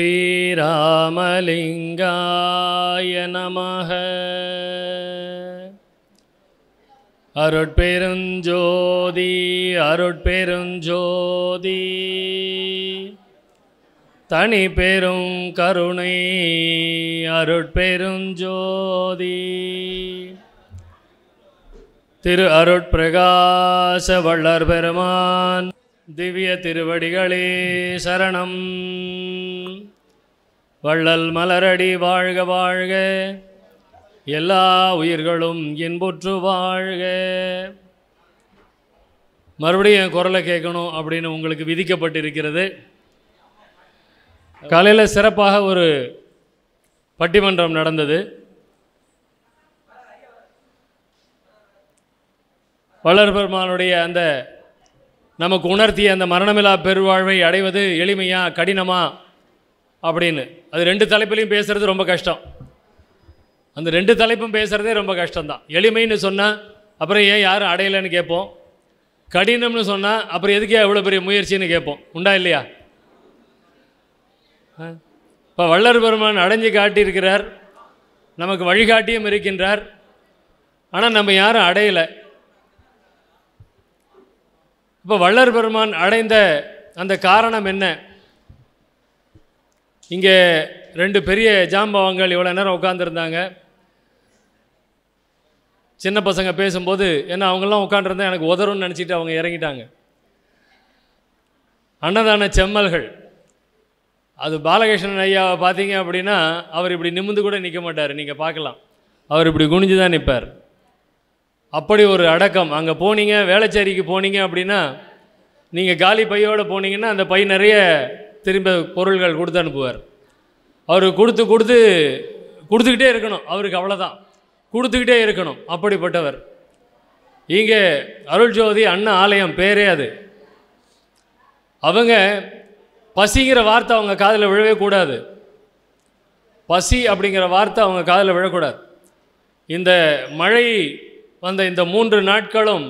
ஸ்ரீராமலிங்காய நமக அருட்பெருஞ்சோதி அருட்பெருஞ்சோதி தனி பெரும் கருணை அருட்பெருஞ்சோதி திரு அருட்பிரகாச வள்ளர் பெருமான் திவ்ய திருவடிகளே சரணம் வள்ளல் மலரடி வாழ்க வாழ்க எல்லா உயிர்களும் இன்புற்று வாழ்க மறுபடியும் என் குரலை கேட்கணும் அப்படின்னு உங்களுக்கு விதிக்கப்பட்டிருக்கிறது காலையில் சிறப்பாக ஒரு பட்டிமன்றம் நடந்தது வளர் பெருமானுடைய அந்த நமக்கு உணர்த்திய அந்த மரணமில்லா பெருவாழ்வை அடைவது எளிமையா கடினமா அப்படின்னு அது ரெண்டு தலைப்புலையும் பேசுகிறது ரொம்ப கஷ்டம் அந்த ரெண்டு தலைப்பும் பேசுகிறதே ரொம்ப கஷ்டம்தான் எளிமைன்னு சொன்னால் அப்புறம் ஏன் யாரும் அடையலைன்னு கேட்போம் கடினம்னு சொன்னால் அப்புறம் எதுக்கே அவ்வளோ பெரிய முயற்சின்னு கேட்போம் உண்டா இல்லையா இப்போ வள்ளர் பெருமான் அடைஞ்சு காட்டியிருக்கிறார் நமக்கு வழிகாட்டியும் இருக்கின்றார் ஆனால் நம்ம யாரும் அடையலை இப்போ வள்ளர் பெருமான் அடைந்த அந்த காரணம் என்ன இங்கே ரெண்டு பெரிய ஜாம்பவங்கள் இவ்வளோ நேரம் உட்காந்துருந்தாங்க சின்ன பசங்க பேசும்போது ஏன்னா அவங்கெல்லாம் உட்காண்டிருந்தா எனக்கு உதறும்னு நினச்சிட்டு அவங்க இறங்கிட்டாங்க அன்னதான செம்மல்கள் அது பாலகிருஷ்ணன் ஐயாவை பார்த்தீங்க அப்படின்னா அவர் இப்படி நிமிந்து கூட நிற்க மாட்டார் நீங்கள் பார்க்கலாம் அவர் இப்படி குனிஞ்சு தான் நிற்பார் அப்படி ஒரு அடக்கம் அங்கே போனீங்க வேளச்சேரிக்கு போனீங்க அப்படின்னா நீங்கள் காலி பையோடு போனீங்கன்னா அந்த பை நிறைய திரும்ப பொருள்கள் கொடுத்து அனுப்புவார் அவர் கொடுத்து கொடுத்து கொடுத்துக்கிட்டே இருக்கணும் அவருக்கு அவ்வளோதான் கொடுத்துக்கிட்டே இருக்கணும் அப்படிப்பட்டவர் இங்கே அருள் ஜோதி அண்ணா ஆலயம் பேரே அது அவங்க பசிங்கிற வார்த்தை அவங்க காதில் விழவே கூடாது பசி அப்படிங்கிற வார்த்தை அவங்க காதில் விழக்கூடாது இந்த மழை வந்த இந்த மூன்று நாட்களும்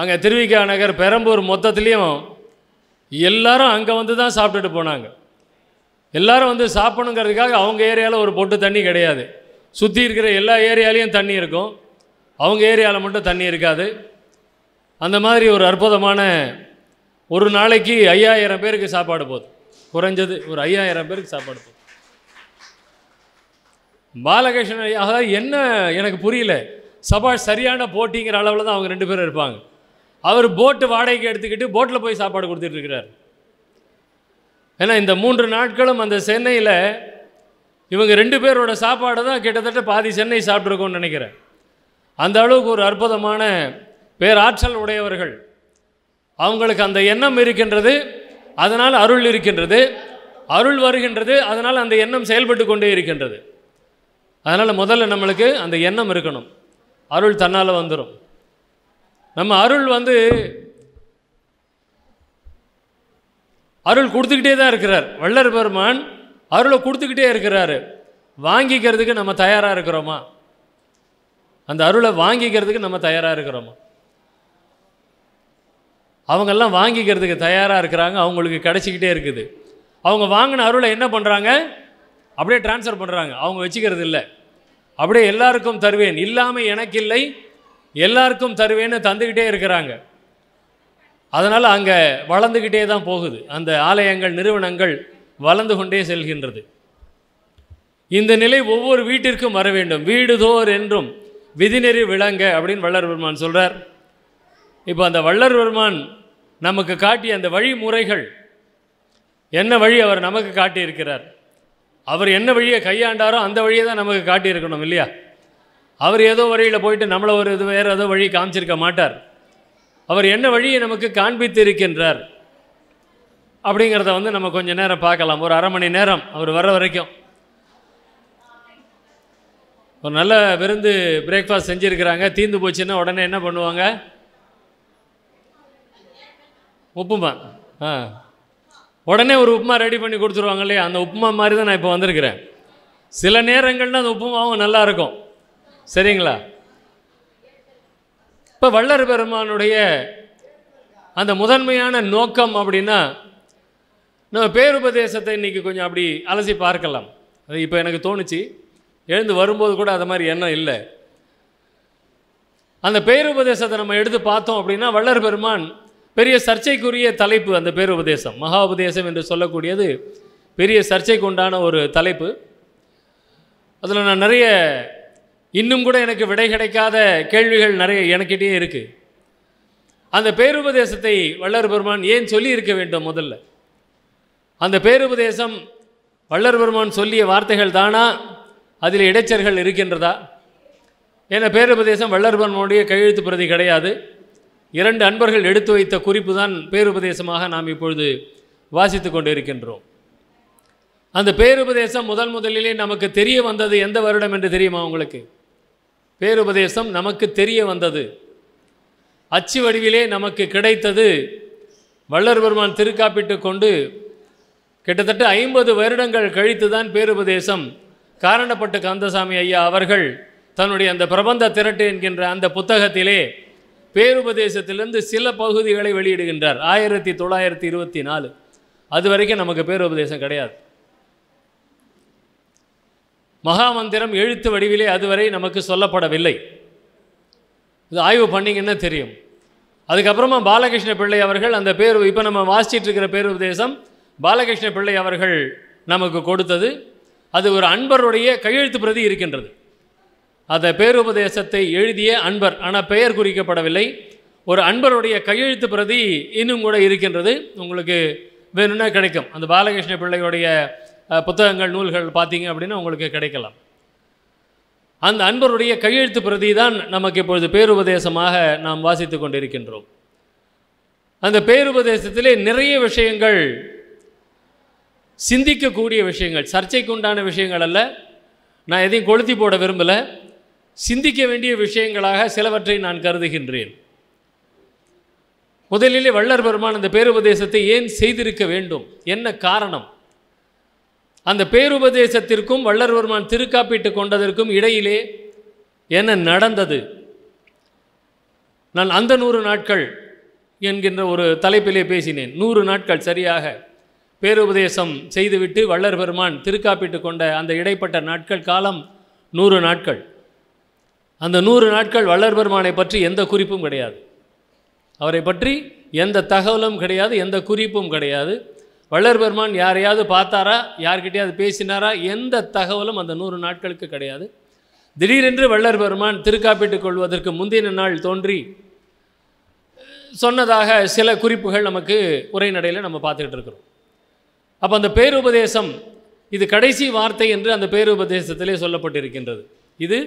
அங்கே திருவிக்கா நகர் பெரம்பூர் மொத்தத்துலேயும் எல்லாரும் அங்கே வந்து தான் சாப்பிட்டுட்டு போனாங்க எல்லாரும் வந்து சாப்பிடணுங்கிறதுக்காக அவங்க ஏரியாவில் ஒரு பொட்டு தண்ணி கிடையாது சுற்றி இருக்கிற எல்லா ஏரியாலேயும் தண்ணி இருக்கும் அவங்க ஏரியாவில் மட்டும் தண்ணி இருக்காது அந்த மாதிரி ஒரு அற்புதமான ஒரு நாளைக்கு ஐயாயிரம் பேருக்கு சாப்பாடு போதும் குறைஞ்சது ஒரு ஐயாயிரம் பேருக்கு சாப்பாடு போதும் பாலகிருஷ்ணன் அதாவது என்ன எனக்கு புரியல சபாஷ் சரியான போட்டிங்கிற அளவில் தான் அவங்க ரெண்டு பேரும் இருப்பாங்க அவர் போட்டு வாடகைக்கு எடுத்துக்கிட்டு போட்டில் போய் சாப்பாடு கொடுத்துட்ருக்கிறார் ஏன்னா இந்த மூன்று நாட்களும் அந்த சென்னையில் இவங்க ரெண்டு பேரோட சாப்பாடு தான் கிட்டத்தட்ட பாதி சென்னை சாப்பிட்ருக்கோன்னு நினைக்கிறேன் அந்த அளவுக்கு ஒரு அற்புதமான பேராற்றல் உடையவர்கள் அவங்களுக்கு அந்த எண்ணம் இருக்கின்றது அதனால் அருள் இருக்கின்றது அருள் வருகின்றது அதனால் அந்த எண்ணம் செயல்பட்டு கொண்டே இருக்கின்றது அதனால் முதல்ல நம்மளுக்கு அந்த எண்ணம் இருக்கணும் அருள் தன்னால் வந்துடும் நம்ம அருள் வந்து அருள் கொடுத்துக்கிட்டே தான் இருக்கிறார் வள்ளர் பெருமான் அருளை கொடுத்துக்கிட்டே இருக்கிறாரு வாங்கிக்கிறதுக்கு நம்ம தயாராக இருக்கிறோமா அந்த அருளை வாங்கிக்கிறதுக்கு நம்ம தயாராக இருக்கிறோமா அவங்கெல்லாம் வாங்கிக்கிறதுக்கு தயாராக இருக்கிறாங்க அவங்களுக்கு கிடச்சிக்கிட்டே இருக்குது அவங்க வாங்கின அருளை என்ன பண்ணுறாங்க அப்படியே டிரான்ஸ்ஃபர் பண்ணுறாங்க அவங்க வச்சுக்கிறது இல்லை அப்படியே எல்லாருக்கும் தருவேன் இல்லாமல் எனக்கு இல்லை எல்லாருக்கும் தருவேன்னு தந்துக்கிட்டே இருக்கிறாங்க அதனால் அங்கே வளர்ந்துக்கிட்டே தான் போகுது அந்த ஆலயங்கள் நிறுவனங்கள் வளர்ந்து கொண்டே செல்கின்றது இந்த நிலை ஒவ்வொரு வீட்டிற்கும் வர வேண்டும் வீடுதோர் என்றும் விதிநெறி விளங்க அப்படின்னு வள்ளர்பெருமான் சொல்கிறார் இப்போ அந்த வள்ளர்பெருமான் நமக்கு காட்டிய அந்த வழிமுறைகள் என்ன வழி அவர் நமக்கு காட்டியிருக்கிறார் அவர் என்ன வழியை கையாண்டாரோ அந்த வழியை தான் நமக்கு காட்டியிருக்கணும் இல்லையா அவர் ஏதோ வழியில் போயிட்டு நம்மளை ஒரு இது வேறு ஏதோ வழி காமிச்சிருக்க மாட்டார் அவர் என்ன வழியை நமக்கு காண்பித்து இருக்கின்றார் அப்படிங்கிறத வந்து நம்ம கொஞ்சம் நேரம் பார்க்கலாம் ஒரு அரை மணி நேரம் அவர் வர வரைக்கும் ஒரு நல்ல விருந்து பிரேக்ஃபாஸ்ட் செஞ்சுருக்கிறாங்க தீந்து போச்சுன்னா உடனே என்ன பண்ணுவாங்க உப்புமா ஆ உடனே ஒரு உப்புமா ரெடி பண்ணி கொடுத்துருவாங்க இல்லையா அந்த உப்புமா மாதிரி தான் நான் இப்போ வந்திருக்கிறேன் சில நேரங்கள்னா அந்த உப்புமாவும் நல்லாயிருக்கும் சரிங்களா இப்போ வல்லர் பெருமானுடைய அந்த முதன்மையான நோக்கம் அப்படின்னா நம்ம பேருபதேசத்தை இன்றைக்கி கொஞ்சம் அப்படி அலசி பார்க்கலாம் அது இப்போ எனக்கு தோணுச்சு எழுந்து வரும்போது கூட அது மாதிரி எண்ணம் இல்லை அந்த பேருபதேசத்தை நம்ம எடுத்து பார்த்தோம் அப்படின்னா வள்ளர் பெருமான் பெரிய சர்ச்சைக்குரிய தலைப்பு அந்த பேருபதேசம் மகா உபதேசம் என்று சொல்லக்கூடியது பெரிய சர்ச்சைக்கு உண்டான ஒரு தலைப்பு அதில் நான் நிறைய இன்னும் கூட எனக்கு விடை கிடைக்காத கேள்விகள் நிறைய எனக்கிட்டே இருக்குது அந்த பேருபதேசத்தை வள்ளர் பெருமான் ஏன் சொல்லி இருக்க வேண்டும் முதல்ல அந்த பேருபதேசம் வள்ளர் பெருமான் சொல்லிய வார்த்தைகள் தானா அதில் இடைச்சர்கள் இருக்கின்றதா ஏன்னா பேருபதேசம் வள்ளர் பெருமானுடைய கையெழுத்து பிரதி கிடையாது இரண்டு அன்பர்கள் எடுத்து வைத்த குறிப்பு தான் பேருபதேசமாக நாம் இப்பொழுது வாசித்து கொண்டிருக்கின்றோம் இருக்கின்றோம் அந்த பேருபதேசம் முதல் முதலிலே நமக்கு தெரிய வந்தது எந்த வருடம் என்று தெரியுமா உங்களுக்கு பேருபதேசம் நமக்கு தெரிய வந்தது அச்சு வடிவிலே நமக்கு கிடைத்தது வள்ளர் பெருமான் திருக்காப்பிட்டு கொண்டு கிட்டத்தட்ட ஐம்பது வருடங்கள் கழித்து தான் பேருபதேசம் காரணப்பட்ட கந்தசாமி ஐயா அவர்கள் தன்னுடைய அந்த பிரபந்த திரட்டு என்கின்ற அந்த புத்தகத்திலே பேருபதேசத்திலிருந்து சில பகுதிகளை வெளியிடுகின்றார் ஆயிரத்தி தொள்ளாயிரத்தி இருபத்தி நாலு அது வரைக்கும் நமக்கு பேருபதேசம் கிடையாது மகாமந்திரம் எழுத்து வடிவிலே அதுவரை நமக்கு சொல்லப்படவில்லை இது ஆய்வு பண்ணிங்கன்னா தெரியும் அதுக்கப்புறமா பாலகிருஷ்ண பிள்ளை அவர்கள் அந்த பேர் இப்போ நம்ம வாசிச்சிட்டு இருக்கிற பேருபதேசம் பாலகிருஷ்ண பிள்ளை அவர்கள் நமக்கு கொடுத்தது அது ஒரு அன்பருடைய கையெழுத்து பிரதி இருக்கின்றது அந்த பேருபதேசத்தை எழுதிய அன்பர் ஆனால் பெயர் குறிக்கப்படவில்லை ஒரு அன்பருடைய கையெழுத்து பிரதி இன்னும் கூட இருக்கின்றது உங்களுக்கு வேணும்னா கிடைக்கும் அந்த பாலகிருஷ்ண பிள்ளையுடைய புத்தகங்கள் நூல்கள் பார்த்தீங்க அப்படின்னா உங்களுக்கு கிடைக்கலாம் அந்த அன்பருடைய கையெழுத்து பிரதி தான் நமக்கு இப்பொழுது பேருபதேசமாக நாம் வாசித்து கொண்டிருக்கின்றோம் அந்த பேருபதேசத்திலே நிறைய விஷயங்கள் சிந்திக்கக்கூடிய விஷயங்கள் சர்ச்சைக்கு உண்டான விஷயங்கள் அல்ல நான் எதையும் கொளுத்தி போட விரும்பலை சிந்திக்க வேண்டிய விஷயங்களாக சிலவற்றை நான் கருதுகின்றேன் முதலிலே வள்ளர் பெருமான் அந்த பேருபதேசத்தை ஏன் செய்திருக்க வேண்டும் என்ன காரணம் அந்த பேருபதேசத்திற்கும் வள்ளர் பெருமான் திருக்காப்பீட்டு கொண்டதற்கும் இடையிலே என்ன நடந்தது நான் அந்த நூறு நாட்கள் என்கின்ற ஒரு தலைப்பிலே பேசினேன் நூறு நாட்கள் சரியாக பேருபதேசம் செய்துவிட்டு வள்ளர் பெருமான் திருக்காப்பீட்டு கொண்ட அந்த இடைப்பட்ட நாட்கள் காலம் நூறு நாட்கள் அந்த நூறு நாட்கள் பெருமானை பற்றி எந்த குறிப்பும் கிடையாது அவரை பற்றி எந்த தகவலும் கிடையாது எந்த குறிப்பும் கிடையாது பெருமான் யாரையாவது பார்த்தாரா யார்கிட்டையாவது பேசினாரா எந்த தகவலும் அந்த நூறு நாட்களுக்கு கிடையாது திடீரென்று வள்ளர் பெருமான் திருக்காப்பிட்டுக் கொள்வதற்கு முந்தின நாள் தோன்றி சொன்னதாக சில குறிப்புகள் நமக்கு உரைநடையில் நம்ம பார்த்துக்கிட்டு இருக்கிறோம் அப்போ அந்த பேருபதேசம் இது கடைசி வார்த்தை என்று அந்த பேருபதேசத்திலே சொல்லப்பட்டிருக்கின்றது இது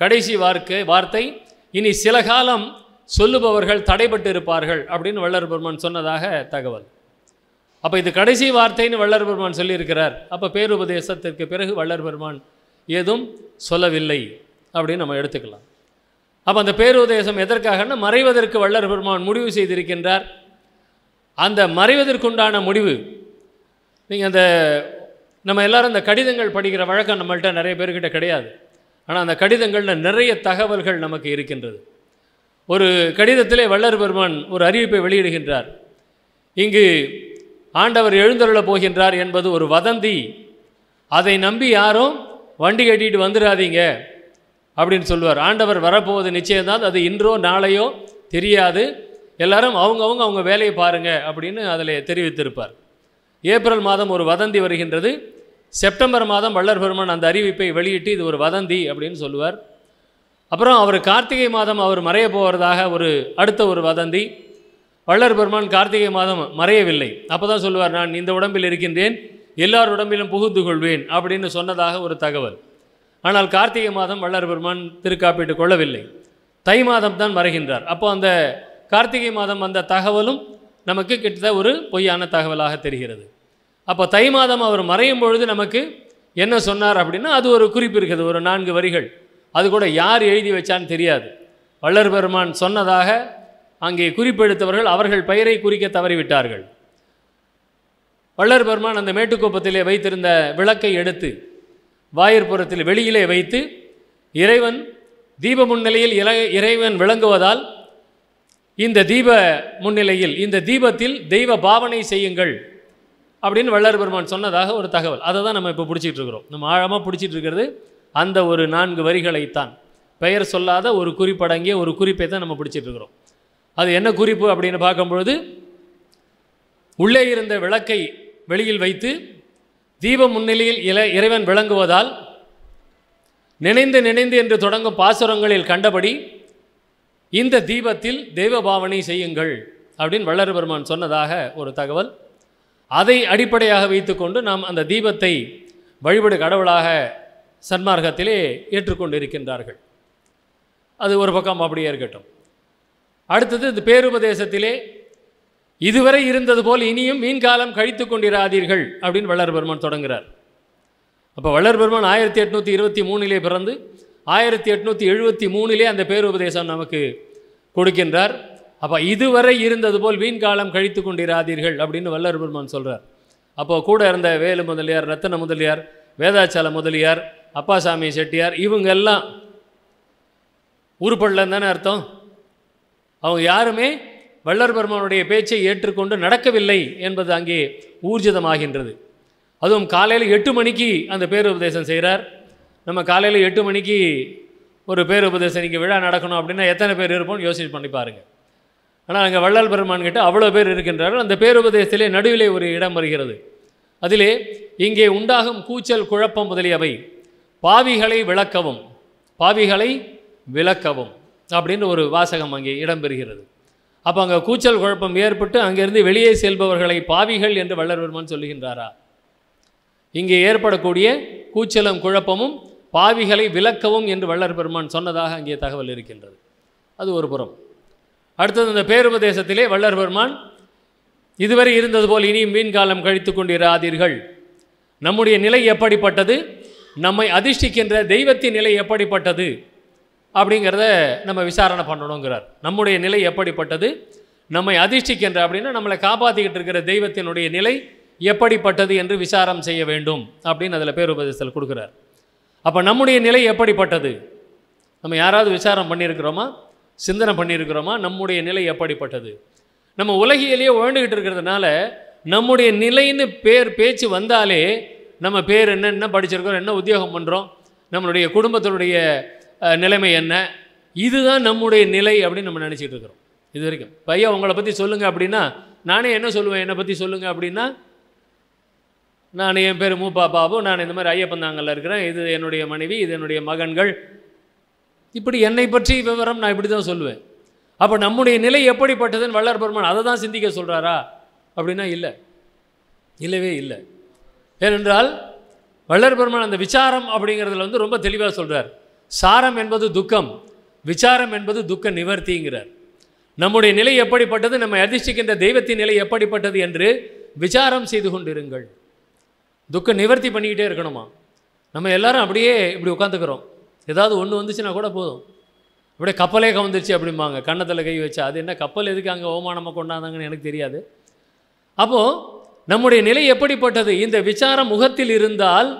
கடைசி வார்க்கை வார்த்தை இனி சில காலம் சொல்லுபவர்கள் தடைபட்டு இருப்பார்கள் அப்படின்னு வள்ளர் பெருமான் சொன்னதாக தகவல் அப்போ இது கடைசி வார்த்தைன்னு வள்ளர் பெருமான் சொல்லியிருக்கிறார் அப்போ பேருபதேசத்திற்கு பிறகு வல்லர்பெருமான் பெருமான் ஏதும் சொல்லவில்லை அப்படின்னு நம்ம எடுத்துக்கலாம் அப்போ அந்த பேருபதேசம் எதற்காகனா மறைவதற்கு வள்ளர் பெருமான் முடிவு செய்திருக்கின்றார் அந்த மறைவதற்குண்டான முடிவு நீங்கள் அந்த நம்ம எல்லோரும் இந்த கடிதங்கள் படிக்கிற வழக்கம் நம்மள்கிட்ட நிறைய பேர்கிட்ட கிடையாது ஆனால் அந்த கடிதங்களில் நிறைய தகவல்கள் நமக்கு இருக்கின்றது ஒரு கடிதத்திலே வல்லர் பெருமான் ஒரு அறிவிப்பை வெளியிடுகின்றார் இங்கு ஆண்டவர் எழுந்தருளப் போகின்றார் என்பது ஒரு வதந்தி அதை நம்பி யாரும் வண்டி கட்டிட்டு வந்துடாதீங்க அப்படின்னு சொல்லுவார் ஆண்டவர் வரப்போவது நிச்சயம்தான் அது இன்றோ நாளையோ தெரியாது எல்லாரும் அவங்கவுங்க அவங்க வேலையை பாருங்கள் அப்படின்னு அதில் தெரிவித்திருப்பார் ஏப்ரல் மாதம் ஒரு வதந்தி வருகின்றது செப்டம்பர் மாதம் வள்ளர் பெருமான் அந்த அறிவிப்பை வெளியிட்டு இது ஒரு வதந்தி அப்படின்னு சொல்லுவார் அப்புறம் அவர் கார்த்திகை மாதம் அவர் மறைய போவதாக ஒரு அடுத்த ஒரு வதந்தி வள்ளர் பெருமான் கார்த்திகை மாதம் மறையவில்லை அப்போ தான் சொல்லுவார் நான் இந்த உடம்பில் இருக்கின்றேன் எல்லார் உடம்பிலும் புகுந்து கொள்வேன் அப்படின்னு சொன்னதாக ஒரு தகவல் ஆனால் கார்த்திகை மாதம் வள்ளர் பெருமான் திருக்காப்பீட்டு கொள்ளவில்லை தை மாதம் தான் மறைகின்றார் அப்போ அந்த கார்த்திகை மாதம் வந்த தகவலும் நமக்கு கிட்டத்தட்ட ஒரு பொய்யான தகவலாக தெரிகிறது அப்போ தை மாதம் அவர் மறையும் பொழுது நமக்கு என்ன சொன்னார் அப்படின்னா அது ஒரு குறிப்பு இருக்குது ஒரு நான்கு வரிகள் அது கூட யார் எழுதி வச்சான்னு தெரியாது வள்ளர் பெருமான் சொன்னதாக அங்கே குறிப்பெடுத்தவர்கள் அவர்கள் பெயரை குறிக்க தவறிவிட்டார்கள் வள்ளர் பெருமான் அந்த மேட்டுக்கோப்பத்திலே வைத்திருந்த விளக்கை எடுத்து வாயிற்புறத்தில் வெளியிலே வைத்து இறைவன் தீப முன்னிலையில் இறைவன் விளங்குவதால் இந்த தீப முன்னிலையில் இந்த தீபத்தில் தெய்வ பாவனை செய்யுங்கள் அப்படின்னு வள்ளார் பெருமான் சொன்னதாக ஒரு தகவல் அதை தான் நம்ம இப்போ பிடிச்சிட்டு இருக்கிறோம் நம்ம ஆழமாக பிடிச்சிட்டு இருக்கிறது அந்த ஒரு நான்கு வரிகளைத்தான் பெயர் சொல்லாத ஒரு குறிப்படங்கிய ஒரு குறிப்பை தான் நம்ம பிடிச்சிட்டு இருக்கிறோம் அது என்ன குறிப்பு அப்படின்னு பார்க்கும்பொழுது உள்ளே இருந்த விளக்கை வெளியில் வைத்து தீப முன்னிலையில் இல இறைவன் விளங்குவதால் நினைந்து நினைந்து என்று தொடங்கும் பாசுரங்களில் கண்டபடி இந்த தீபத்தில் தெய்வ பாவனை செய்யுங்கள் அப்படின்னு வள்ளர் பெருமான் சொன்னதாக ஒரு தகவல் அதை அடிப்படையாக வைத்துக்கொண்டு நாம் அந்த தீபத்தை வழிபடு கடவுளாக சன்மார்க்கத்திலே ஏற்றுக்கொண்டு இருக்கின்றார்கள் அது ஒரு பக்கம் அப்படியே இருக்கட்டும் அடுத்தது இந்த பேருபதேசத்திலே இதுவரை இருந்தது போல் இனியும் மீன் காலம் கழித்து கொண்டிராதீர்கள் அப்படின்னு வள்ளற்பெருமான் தொடங்குகிறார் அப்போ வள்ளற்பெருமான் ஆயிரத்தி எட்நூற்றி இருபத்தி மூணிலே பிறந்து ஆயிரத்தி எட்நூற்றி எழுபத்தி மூணிலே அந்த பேருபதேசம் நமக்கு கொடுக்கின்றார் அப்போ இதுவரை இருந்தது போல் வீண் காலம் கழித்து கொண்டிராதீர்கள் அப்படின்னு வல்லர் பெருமான் சொல்கிறார் அப்போ கூட இருந்த வேலு முதலியார் ரத்தன முதலியார் வேதாச்சல முதலியார் அப்பாசாமி செட்டியார் இவங்க எல்லாம் உருப்படலன்னு தானே அர்த்தம் அவங்க யாருமே வள்ளர் பெருமானுடைய பேச்சை ஏற்றுக்கொண்டு நடக்கவில்லை என்பது அங்கே ஊர்ஜிதமாகின்றது அதுவும் காலையில் எட்டு மணிக்கு அந்த பேருபதேசம் செய்கிறார் நம்ம காலையில் எட்டு மணிக்கு ஒரு பேருபதேசம் இன்றைக்கி விழா நடக்கணும் அப்படின்னா எத்தனை பேர் இருப்போம்னு யோசிச்சு பண்ணி பாருங்கள் ஆனால் அங்கே வள்ளல் பெருமான் கிட்ட அவ்வளோ பேர் இருக்கின்றார்கள் அந்த பேருபதேசத்திலே நடுவிலே ஒரு இடம் வருகிறது அதிலே இங்கே உண்டாகும் கூச்சல் குழப்பம் முதலியவை பாவிகளை விளக்கவும் பாவிகளை விளக்கவும் அப்படின்னு ஒரு வாசகம் அங்கே இடம்பெறுகிறது அப்போ அங்கே கூச்சல் குழப்பம் ஏற்பட்டு அங்கேருந்து வெளியே செல்பவர்களை பாவிகள் என்று வள்ளல் பெருமான் சொல்லுகின்றாரா இங்கே ஏற்படக்கூடிய கூச்சலும் குழப்பமும் பாவிகளை விளக்கவும் என்று வள்ளல் பெருமான் சொன்னதாக அங்கே தகவல் இருக்கின்றது அது ஒரு புறம் அடுத்தது அந்த பேருபதேசத்திலே வள்ளர் பெருமான் இதுவரை இருந்தது போல் இனியும் காலம் கழித்து கொண்டிராதீர்கள் நம்முடைய நிலை எப்படிப்பட்டது நம்மை அதிர்ஷ்டிக்கின்ற தெய்வத்தின் நிலை எப்படிப்பட்டது அப்படிங்கிறத நம்ம விசாரணை பண்ணணுங்கிறார் நம்முடைய நிலை எப்படிப்பட்டது நம்மை அதிர்ஷ்டிக்கின்ற அப்படின்னா நம்மளை காப்பாற்றிக்கிட்டு இருக்கிற தெய்வத்தினுடைய நிலை எப்படிப்பட்டது என்று விசாரம் செய்ய வேண்டும் அப்படின்னு அதில் பேருபதேசத்தில் கொடுக்குறார் அப்போ நம்முடைய நிலை எப்படிப்பட்டது நம்ம யாராவது விசாரம் பண்ணியிருக்கிறோமா சிந்தனை பண்ணியிருக்கிறோமா நம்முடைய நிலை எப்படிப்பட்டது நம்ம உலகிலேயே உழந்துக்கிட்டு இருக்கிறதுனால நம்முடைய நிலைன்னு பேர் பேச்சு வந்தாலே நம்ம பேர் என்ன என்ன படிச்சிருக்கிறோம் என்ன உத்தியோகம் பண்ணுறோம் நம்மளுடைய குடும்பத்தினுடைய நிலைமை என்ன இதுதான் நம்முடைய நிலை அப்படின்னு நம்ம நினச்சிட்டு இருக்கிறோம் இது வரைக்கும் பையன் உங்களை பற்றி சொல்லுங்கள் அப்படின்னா நானே என்ன சொல்லுவேன் என்னை பற்றி சொல்லுங்கள் அப்படின்னா நான் என் பேர் மூப்பா பாபு நான் இந்த மாதிரி ஐயப்பந்தாங்கல்ல இருக்கிறேன் இது என்னுடைய மனைவி இது என்னுடைய மகன்கள் இப்படி என்னை பற்றி விவரம் நான் இப்படி தான் சொல்லுவேன் அப்போ நம்முடைய நிலை எப்படிப்பட்டதுன்னு வல்லர் பெருமான் அதை தான் சிந்திக்க சொல்கிறாரா அப்படின்னா இல்லை இல்லவே இல்லை ஏனென்றால் வல்லர் பெருமான் அந்த விசாரம் அப்படிங்கிறதுல வந்து ரொம்ப தெளிவாக சொல்கிறார் சாரம் என்பது துக்கம் விசாரம் என்பது துக்க நிவர்த்திங்கிறார் நம்முடைய நிலை எப்படிப்பட்டது நம்ம அதிர்ஷ்டிக்கின்ற தெய்வத்தின் நிலை எப்படிப்பட்டது என்று விசாரம் செய்து கொண்டிருங்கள் துக்க நிவர்த்தி பண்ணிக்கிட்டே இருக்கணுமா நம்ம எல்லாரும் அப்படியே இப்படி உட்காந்துக்கிறோம் ஏதாவது ஒன்று வந்துச்சுன்னா கூட போதும் அப்படியே கப்பலே கவந்துருச்சு அப்படிம்பாங்க கன்னத்தில் கை வச்சா அது என்ன கப்பல் எதுக்கு அங்கே அவமானமாக கொண்டாந்தாங்கன்னு எனக்கு தெரியாது அப்போது நம்முடைய நிலை எப்படிப்பட்டது இந்த விசாரம் முகத்தில் இருந்தால்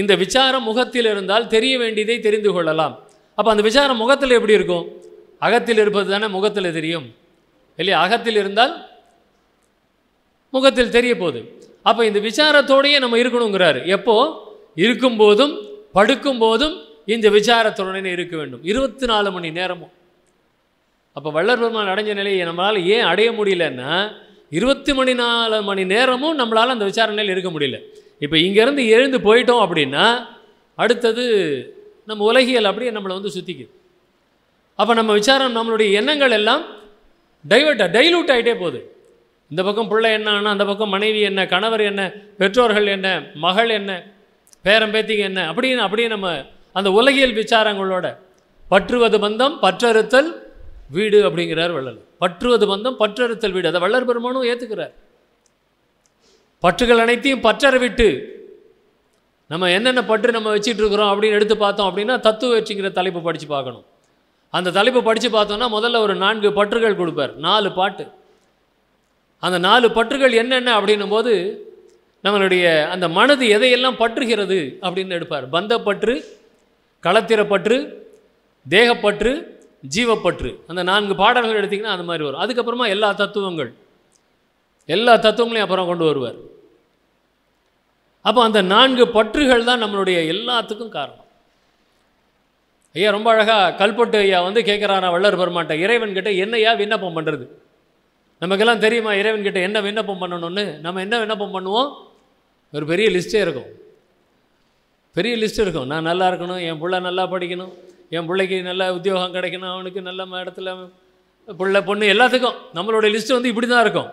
இந்த விசாரம் முகத்தில் இருந்தால் தெரிய வேண்டியதை தெரிந்து கொள்ளலாம் அப்போ அந்த விசாரம் முகத்தில் எப்படி இருக்கும் அகத்தில் இருப்பது தானே முகத்தில் தெரியும் இல்லையா அகத்தில் இருந்தால் முகத்தில் தெரிய போகுது அப்போ இந்த விசாரத்தோடையே நம்ம இருக்கணுங்கிறாரு எப்போ இருக்கும்போதும் படுக்கும் போதும் இந்த விசாரத்துடனே இருக்க வேண்டும் இருபத்தி நாலு மணி நேரமும் அப்போ வல்லர் பெருமான் அடைஞ்ச நிலையை நம்மளால் ஏன் அடைய முடியலன்னா இருபத்தி மணி நாலு மணி நேரமும் நம்மளால் அந்த விசாரணையில் இருக்க முடியல இப்போ இங்கேருந்து எழுந்து போயிட்டோம் அப்படின்னா அடுத்தது நம்ம உலகியல் அப்படியே நம்மளை வந்து சுற்றிக்குது அப்போ நம்ம விசாரம் நம்மளுடைய எண்ணங்கள் எல்லாம் டைவர்ட்டாக டைலூட் ஆகிட்டே போகுது இந்த பக்கம் பிள்ளை என்னன்னா அந்த பக்கம் மனைவி என்ன கணவர் என்ன பெற்றோர்கள் என்ன மகள் என்ன பேரம்பேத்திங்க என்ன அப்படின்னு அப்படியே நம்ம அந்த உலகியல் விசாரங்களோட பற்றுவது பந்தம் பற்றறுத்தல் வீடு அப்படிங்கிறார் வள்ளல் பற்றுவது பந்தம் பற்றறுத்தல் வீடு அதை வள்ளர் பெருமானும் ஏற்றுக்கிறார் பற்றுகள் அனைத்தையும் பற்றற விட்டு நம்ம என்னென்ன பற்று நம்ம வச்சுட்டு இருக்கிறோம் அப்படின்னு எடுத்து பார்த்தோம் அப்படின்னா தத்துவ வச்சுங்கிற தலைப்பு படித்து பார்க்கணும் அந்த தலைப்பு படித்து பார்த்தோம்னா முதல்ல ஒரு நான்கு பற்றுகள் கொடுப்பார் நாலு பாட்டு அந்த நாலு பற்றுகள் என்னென்ன அப்படின்னும் போது நம்மளுடைய அந்த மனது எதையெல்லாம் பற்றுகிறது அப்படின்னு எடுப்பார் பந்தப்பற்று களத்திரப்பற்று தேகப்பற்று ஜீவப்பற்று அந்த நான்கு பாடல்கள் எடுத்திங்கன்னா அது மாதிரி வரும் அதுக்கப்புறமா எல்லா தத்துவங்கள் எல்லா தத்துவங்களையும் அப்புறம் கொண்டு வருவார் அப்போ அந்த நான்கு பற்றுகள் தான் நம்மளுடைய எல்லாத்துக்கும் காரணம் ஐயா ரொம்ப அழகாக கல்பட்டு ஐயா வந்து கேட்குறாரா வள்ளர் இறைவன் இறைவன்கிட்ட என்னையா விண்ணப்பம் பண்ணுறது நமக்கெல்லாம் தெரியுமா இறைவன் கிட்ட என்ன விண்ணப்பம் பண்ணணும்னு நம்ம என்ன விண்ணப்பம் பண்ணுவோம் ஒரு பெரிய லிஸ்ட்டே இருக்கும் பெரிய லிஸ்ட் இருக்கும் நான் நல்லா இருக்கணும் என் பிள்ளை நல்லா படிக்கணும் என் பிள்ளைக்கு நல்ல உத்தியோகம் கிடைக்கணும் அவனுக்கு நல்ல இடத்துல பிள்ளை பொண்ணு எல்லாத்துக்கும் நம்மளுடைய லிஸ்ட்டு வந்து இப்படி தான் இருக்கும்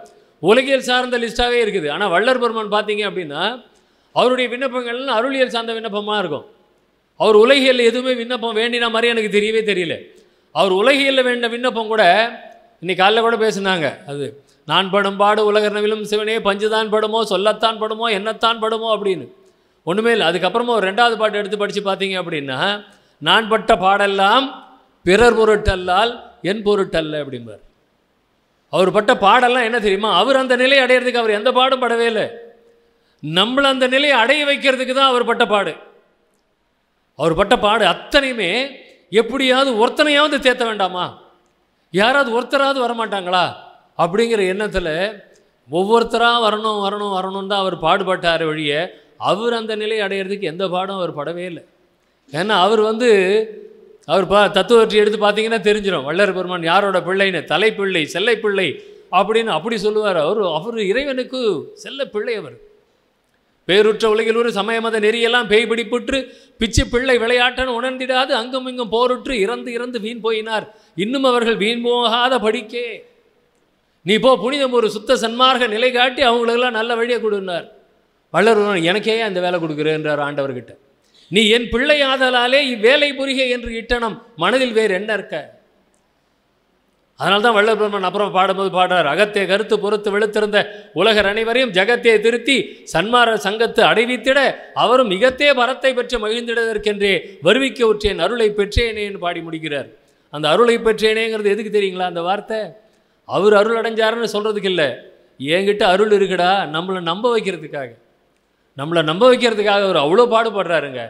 உலகியல் சார்ந்த லிஸ்ட்டாகவே இருக்குது ஆனால் வள்ளர் பெருமான் பார்த்தீங்க அப்படின்னா அவருடைய விண்ணப்பங்கள்லாம் அருளியல் சார்ந்த விண்ணப்பமாக இருக்கும் அவர் உலகியல் எதுவுமே விண்ணப்பம் வேண்டின மாதிரி எனக்கு தெரியவே தெரியல அவர் உலகியலில் வேண்ட விண்ணப்பம் கூட இன்னைக்கு காலைல கூட பேசினாங்க அது நான் படும் பாடு உலகர் நவிலும் சிவனே பஞ்சுதான் படுமோ சொல்லத்தான் படுமோ என்னத்தான் படுமோ அப்படின்னு ஒன்றுமே இல்லை அதுக்கப்புறமா ஒரு ரெண்டாவது பாட்டு எடுத்து படித்து பார்த்தீங்க அப்படின்னா நான் பட்ட பாடெல்லாம் பிறர் பொருட்டல்லால் என் பொருட்டல்ல அப்படிம்பார் அவர் பட்ட பாடெல்லாம் என்ன தெரியுமா அவர் அந்த நிலையை அடையிறதுக்கு அவர் எந்த பாடும் படவே இல்லை நம்மளை அந்த நிலையை அடைய வைக்கிறதுக்கு தான் அவர் பட்ட பாடு அவர் பட்ட பாடு அத்தனையுமே எப்படியாவது ஒருத்தனையாவது தேத்த வேண்டாமா யாராவது ஒருத்தராவது வரமாட்டாங்களா அப்படிங்கிற எண்ணத்தில் ஒவ்வொருத்தராக வரணும் வரணும் வரணும் தான் அவர் பாடுபட்டார் வழியை அவர் அந்த நிலையை அடையிறதுக்கு எந்த பாடம் அவர் படவே இல்லை ஏன்னா அவர் வந்து அவர் பா தத்துவற்றி எடுத்து பார்த்தீங்கன்னா தெரிஞ்சிடும் வல்லர் பெருமான் யாரோட பிள்ளைன்னு தலைப்பிள்ளை செல்லை பிள்ளை அப்படின்னு அப்படி சொல்லுவார் அவர் அவர் இறைவனுக்கு செல்ல பிள்ளை அவர் பேருற்ற உலகில் ஒரு சமய மத நெறியெல்லாம் பேய் பிடிப்புற்று பிச்சு பிள்ளை விளையாட்டன்னு உணர்ந்திடாது அங்கும் இங்கும் போருற்று இறந்து இறந்து வீண் போயினார் இன்னும் அவர்கள் வீண் போகாத படிக்கே நீ போ புனிதம் ஒரு சுத்த சன்மார்க்க நிலை காட்டி அவங்களுக்கெல்லாம் நல்ல வழியை கொடுனார் வல்லருவன் எனக்கே அந்த வேலை கொடுக்குறேன்றார் ஆண்டவர்கிட்ட நீ என் பிள்ளை ஆதலாலே இவ்வேலை புரிக என்று இட்டனம் மனதில் வேறு என்ன இருக்க அதனால தான் வள்ளல் பிரம்மன் அப்புறம் பாடும்போது பாடுறார் அகத்தை கருத்து பொறுத்து வெளுத்திருந்த உலகர் அனைவரையும் ஜகத்தே திருத்தி சன்மார சங்கத்து அடைவித்திட அவரும் மிகத்தே பரத்தை பெற்று மகிழ்ந்திடதற்கென்றே வருவிக்க உற்றேன் அருளை பெற்றேனே என்று பாடி முடிக்கிறார் அந்த அருளை பெற்றேனேங்கிறது எதுக்கு தெரியுங்களா அந்த வார்த்தை அவர் அருள் அடைஞ்சாருன்னு சொல்கிறதுக்கு இல்லை என்கிட்ட அருள் இருக்குடா நம்மளை நம்ப வைக்கிறதுக்காக நம்மளை நம்ப வைக்கிறதுக்காக அவர் அவ்வளோ பாடுபடுறாருங்க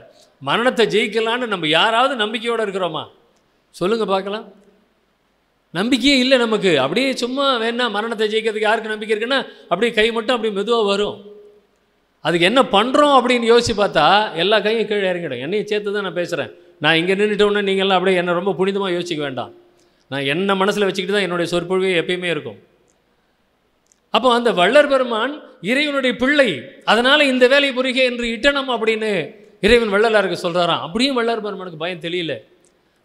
மரணத்தை ஜெயிக்கலான்னு நம்ம யாராவது நம்பிக்கையோடு இருக்கிறோமா சொல்லுங்கள் பார்க்கலாம் நம்பிக்கையே இல்லை நமக்கு அப்படியே சும்மா வேணா மரணத்தை ஜெயிக்கிறதுக்கு யாருக்கு நம்பிக்கை இருக்குன்னா அப்படியே கை மட்டும் அப்படி மெதுவாக வரும் அதுக்கு என்ன பண்ணுறோம் அப்படின்னு யோசித்து பார்த்தா எல்லா கையும் கீழே இறங்கிடும் என்னையும் சேர்த்து தான் நான் பேசுகிறேன் நான் இங்கே நின்றுட்டோன்னே நீங்கள்லாம் அப்படியே என்னை ரொம்ப புனிதமாக யோசிக்க வேண்டாம் நான் என்ன மனசில் வச்சுக்கிட்டு தான் என்னுடைய சொற்பொழிவே எப்பயுமே இருக்கும் அப்போ அந்த வள்ளர் பெருமான் இறைவனுடைய பிள்ளை அதனால் இந்த வேலை புரிக என்று இட்டனம் அப்படின்னு இறைவன் வள்ளலாருக்கு சொல்கிறாராம் அப்படியும் வள்ளர் பெருமானுக்கு பயம் தெரியல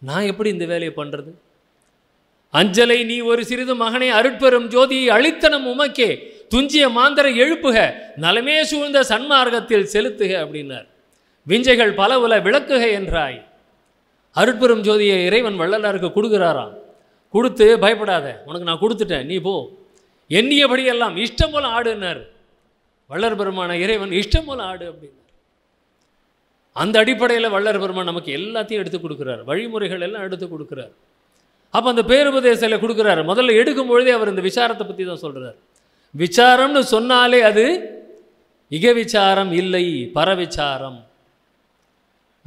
நான் எப்படி இந்த வேலையை பண்ணுறது அஞ்சலை நீ ஒரு சிறிது மகனை அருட்பெரும் ஜோதியை அழித்தனம் உமக்கே துஞ்சிய மாந்தர எழுப்புக நலமே சூழ்ந்த சன்மார்க்கத்தில் செலுத்துக அப்படின்னார் விஞ்சைகள் பல உல விளக்குக என்றாய் அருட்பெரும் ஜோதியை இறைவன் வள்ளலாருக்கு கொடுக்குறாராம் கொடுத்து பயப்படாத உனக்கு நான் கொடுத்துட்டேன் நீ போ எண்ணியபடி எல்லாம் இஷ்டம் போல ஆடுனார் வல்லர் பெருமான இறைவன் இஷ்டம் போல ஆடு அப்படின்னார் அந்த அடிப்படையில் வல்லர் பெருமான் நமக்கு எல்லாத்தையும் எடுத்து கொடுக்குறார் வழிமுறைகள் எல்லாம் எடுத்து கொடுக்குறார் அப்போ அந்த பேருபதேசையில் கொடுக்குறாரு முதல்ல எடுக்கும் பொழுதே அவர் இந்த விசாரத்தை பற்றி தான் சொல்கிறார் விசாரம்னு சொன்னாலே அது இக விசாரம் இல்லை பரவிச்சாரம்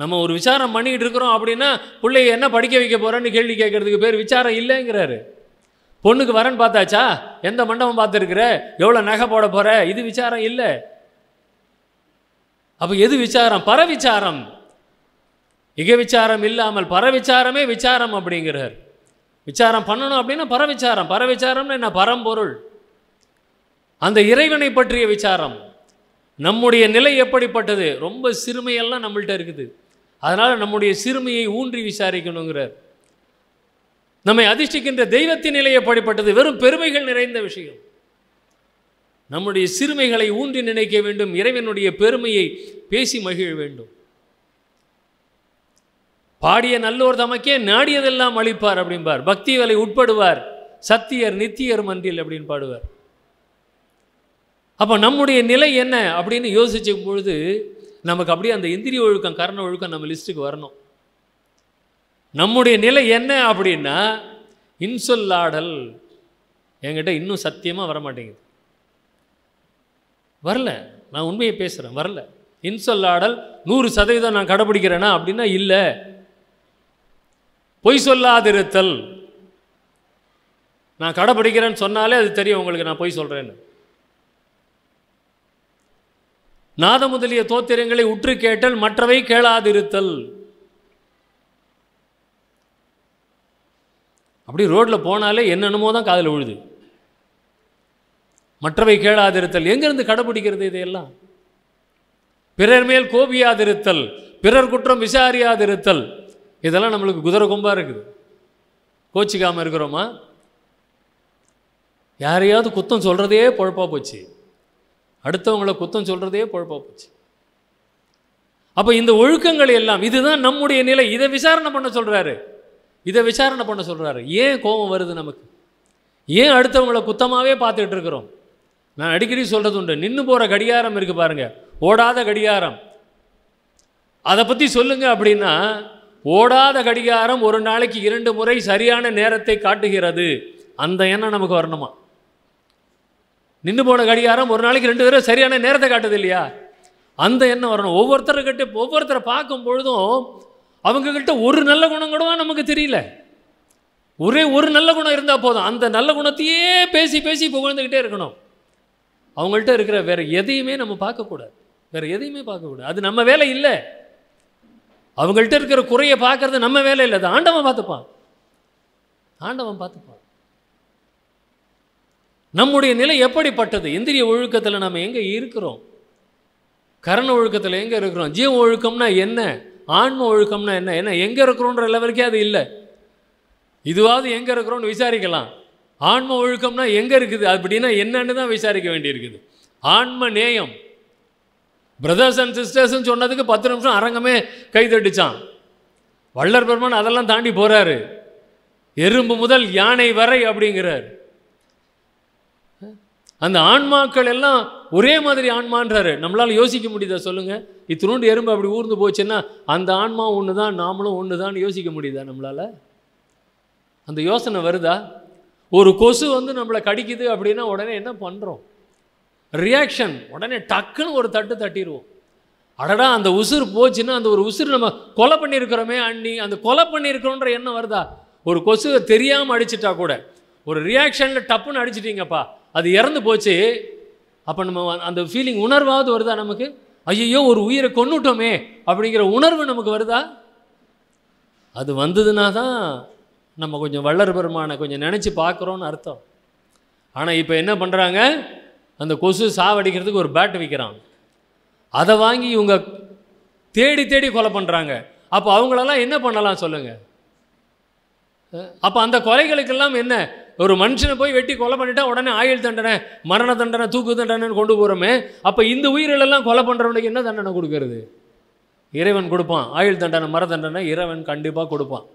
நம்ம ஒரு விசாரம் பண்ணிக்கிட்டு இருக்கிறோம் அப்படின்னா பிள்ளைய என்ன படிக்க வைக்க போகிறோன்னு கேள்வி கேட்குறதுக்கு பேர் விசாரம் இல்லைங்கிறாரு பொண்ணுக்கு வரன் பார்த்தாச்சா எந்த மண்டபம் பார்த்துருக்குற எவ்வளோ நகை போட போகிற இது விசாரம் இல்லை அப்போ எது விசாரம் பரவிச்சாரம் இக விசாரம் இல்லாமல் பரவிச்சாரமே விசாரம் அப்படிங்கிறார் விசாரம் பண்ணணும் அப்படின்னா பரவிச்சாரம் பரவிச்சாரம்னு என்ன பரம்பொருள் அந்த இறைவனை பற்றிய விசாரம் நம்முடைய நிலை எப்படிப்பட்டது ரொம்ப சிறுமையெல்லாம் நம்மள்கிட்ட இருக்குது அதனால் நம்முடைய சிறுமையை ஊன்றி விசாரிக்கணுங்கிறார் நம்மை அதிர்ஷ்டிக்கின்ற தெய்வத்தின் நிலையை படிப்பட்டது வெறும் பெருமைகள் நிறைந்த விஷயம் நம்முடைய சிறுமைகளை ஊன்றி நினைக்க வேண்டும் இறைவனுடைய பெருமையை பேசி மகிழ வேண்டும் பாடிய நல்லோர் தமக்கே நாடியதெல்லாம் அளிப்பார் அப்படிம்பார் பக்திகளை உட்படுவார் சத்தியர் நித்தியர் மன்றில் அப்படின்னு பாடுவார் அப்போ நம்முடைய நிலை என்ன அப்படின்னு யோசிச்சும் பொழுது நமக்கு அப்படியே அந்த இந்திரிய ஒழுக்கம் கரண ஒழுக்கம் நம்ம லிஸ்ட்டுக்கு வரணும் நம்முடைய நிலை என்ன அப்படின்னா இன்சொல்லாடல் என்கிட்ட இன்னும் சத்தியமாக வரமாட்டேங்குது வரல நான் உண்மையை பேசுகிறேன் வரல இன்சொல்லாடல் நூறு சதவீதம் நான் கடைப்பிடிக்கிறேன்னா அப்படின்னா இல்லை பொய் சொல்லாதிருத்தல் நான் கடைப்பிடிக்கிறேன்னு சொன்னாலே அது தெரியும் உங்களுக்கு நான் பொய் சொல்கிறேன்னு நாத முதலிய தோத்திரங்களை உற்று கேட்டல் மற்றவை கேளாதிருத்தல் அப்படி ரோட்டில் போனாலே என்னென்னமோ தான் காதில் விழுது மற்றவை கேளாதிருத்தல் எங்கேருந்து கடைப்பிடிக்கிறது இதையெல்லாம் பிறர் மேல் கோபியாதிருத்தல் பிறர் குற்றம் விசாரியாதிருத்தல் இதெல்லாம் நம்மளுக்கு குதிரை கொம்பாக இருக்குது கோச்சிக்காமல் இருக்கிறோமா யாரையாவது குத்தம் சொல்கிறதே பொழப்பாக போச்சு அடுத்தவங்களை குத்தம் சொல்கிறதே பொழப்பாக போச்சு அப்போ இந்த ஒழுக்கங்கள் எல்லாம் இதுதான் நம்முடைய நிலை இதை விசாரணை பண்ண சொல்கிறாரு இதை விசாரணை பண்ண சொல்கிறாரு ஏன் கோபம் வருது நமக்கு ஏன் அடுத்தவங்களை குத்தமாகவே பார்த்துக்கிட்டு இருக்கிறோம் நான் அடிக்கடி சொல்கிறது உண்டு நின்று போகிற கடிகாரம் இருக்குது பாருங்கள் ஓடாத கடிகாரம் அதை பற்றி சொல்லுங்கள் அப்படின்னா ஓடாத கடிகாரம் ஒரு நாளைக்கு இரண்டு முறை சரியான நேரத்தை காட்டுகிறது அந்த எண்ணம் நமக்கு வரணுமா நின்று போன கடிகாரம் ஒரு நாளைக்கு ரெண்டு பேரும் சரியான நேரத்தை காட்டுது இல்லையா அந்த எண்ணம் வரணும் ஒவ்வொருத்தர்கிட்ட ஒவ்வொருத்தரை பார்க்கும் பொழுதும் அவங்கக்கிட்ட ஒரு நல்ல குணம் கூட நமக்கு தெரியல ஒரே ஒரு நல்ல குணம் இருந்தால் போதும் அந்த நல்ல குணத்தையே பேசி பேசி புகழ்ந்துக்கிட்டே இருக்கணும் அவங்கள்ட்ட இருக்கிற வேறு எதையுமே நம்ம பார்க்கக்கூடாது வேறு எதையுமே பார்க்கக்கூடாது அது நம்ம வேலை இல்லை அவங்கள்ட்ட இருக்கிற குறையை பார்க்கறது நம்ம வேலை இல்லை அது ஆண்டவன் பார்த்துப்பான் ஆண்டவன் பார்த்துப்பான் நம்முடைய நிலை எப்படிப்பட்டது இந்திரிய ஒழுக்கத்தில் நம்ம எங்கே இருக்கிறோம் கரண ஒழுக்கத்தில் எங்கே இருக்கிறோம் ஜீவ ஒழுக்கம்னா என்ன ஆன்ம ஒழுக்கம்னா என்ன என்ன எங்கே இருக்கிறோன்ற லெவலுக்கே அது இல்லை இதுவாவது எங்கே இருக்கிறோன்னு விசாரிக்கலாம் ஆன்ம ஒழுக்கம்னா எங்கே இருக்குது அப்படின்னா என்னன்னு தான் விசாரிக்க வேண்டியிருக்குது ஆன்ம நேயம் பிரதர்ஸ் அண்ட் சிஸ்டர்ஸ்ன்னு சொன்னதுக்கு பத்து நிமிஷம் அரங்கமே கை தட்டிச்சான் வள்ளர் பெருமான் அதெல்லாம் தாண்டி போகிறாரு எறும்பு முதல் யானை வரை அப்படிங்கிறார் அந்த ஆன்மாக்கள் எல்லாம் ஒரே மாதிரி ஆன்மான்றாரு நம்மளால் யோசிக்க முடியுதா சொல்லுங்கள் இத்தினோண்டு எறும்பு அப்படி ஊர்ந்து போச்சுன்னா அந்த ஆன்மா ஒன்று தான் நாமளும் ஒன்று தான் யோசிக்க முடியுதா நம்மளால் அந்த யோசனை வருதா ஒரு கொசு வந்து நம்மளை கடிக்குது அப்படின்னா உடனே என்ன பண்ணுறோம் ரியாக்ஷன் உடனே டக்குன்னு ஒரு தட்டு தட்டிடுவோம் அடடா அந்த உசுறு போச்சுன்னா அந்த ஒரு உசுறு நம்ம கொலை பண்ணியிருக்கிறோமே அண்ணி அந்த கொலை பண்ணியிருக்கிறோன்ற எண்ணம் வருதா ஒரு கொசுவை தெரியாமல் அடிச்சிட்டா கூட ஒரு ரியாக்ஷனில் டப்புன்னு அடிச்சிட்டிங்கப்பா அது இறந்து போச்சு அப்போ நம்ம அந்த ஃபீலிங் உணர்வாவது வருதா நமக்கு ஐயையோ ஒரு உயிரை கொண்டுட்டோமே அப்படிங்கிற உணர்வு நமக்கு வருதா அது வந்ததுன்னா தான் நம்ம கொஞ்சம் வள்ளர் பெருமானை கொஞ்சம் நினச்சி பார்க்குறோன்னு அர்த்தம் ஆனால் இப்போ என்ன பண்ணுறாங்க அந்த கொசு சாவடிக்கிறதுக்கு ஒரு பேட் விற்கிறான் அதை வாங்கி இவங்க தேடி தேடி கொலை பண்ணுறாங்க அப்போ அவங்களெல்லாம் என்ன பண்ணலாம் சொல்லுங்கள் அப்போ அந்த கொலைகளுக்கெல்லாம் என்ன ஒரு மனுஷனை போய் வெட்டி கொலை பண்ணிட்டா உடனே ஆயுள் தண்டனை மரண தண்டனை தூக்கு தண்டனைன்னு கொண்டு போகிறோமே அப்போ இந்த உயிரிலெல்லாம் கொலை பண்ணுறவனுக்கு என்ன தண்டனை கொடுக்கறது இறைவன் கொடுப்பான் ஆயுள் தண்டனை மர தண்டனை இறைவன் கண்டிப்பாக கொடுப்பான்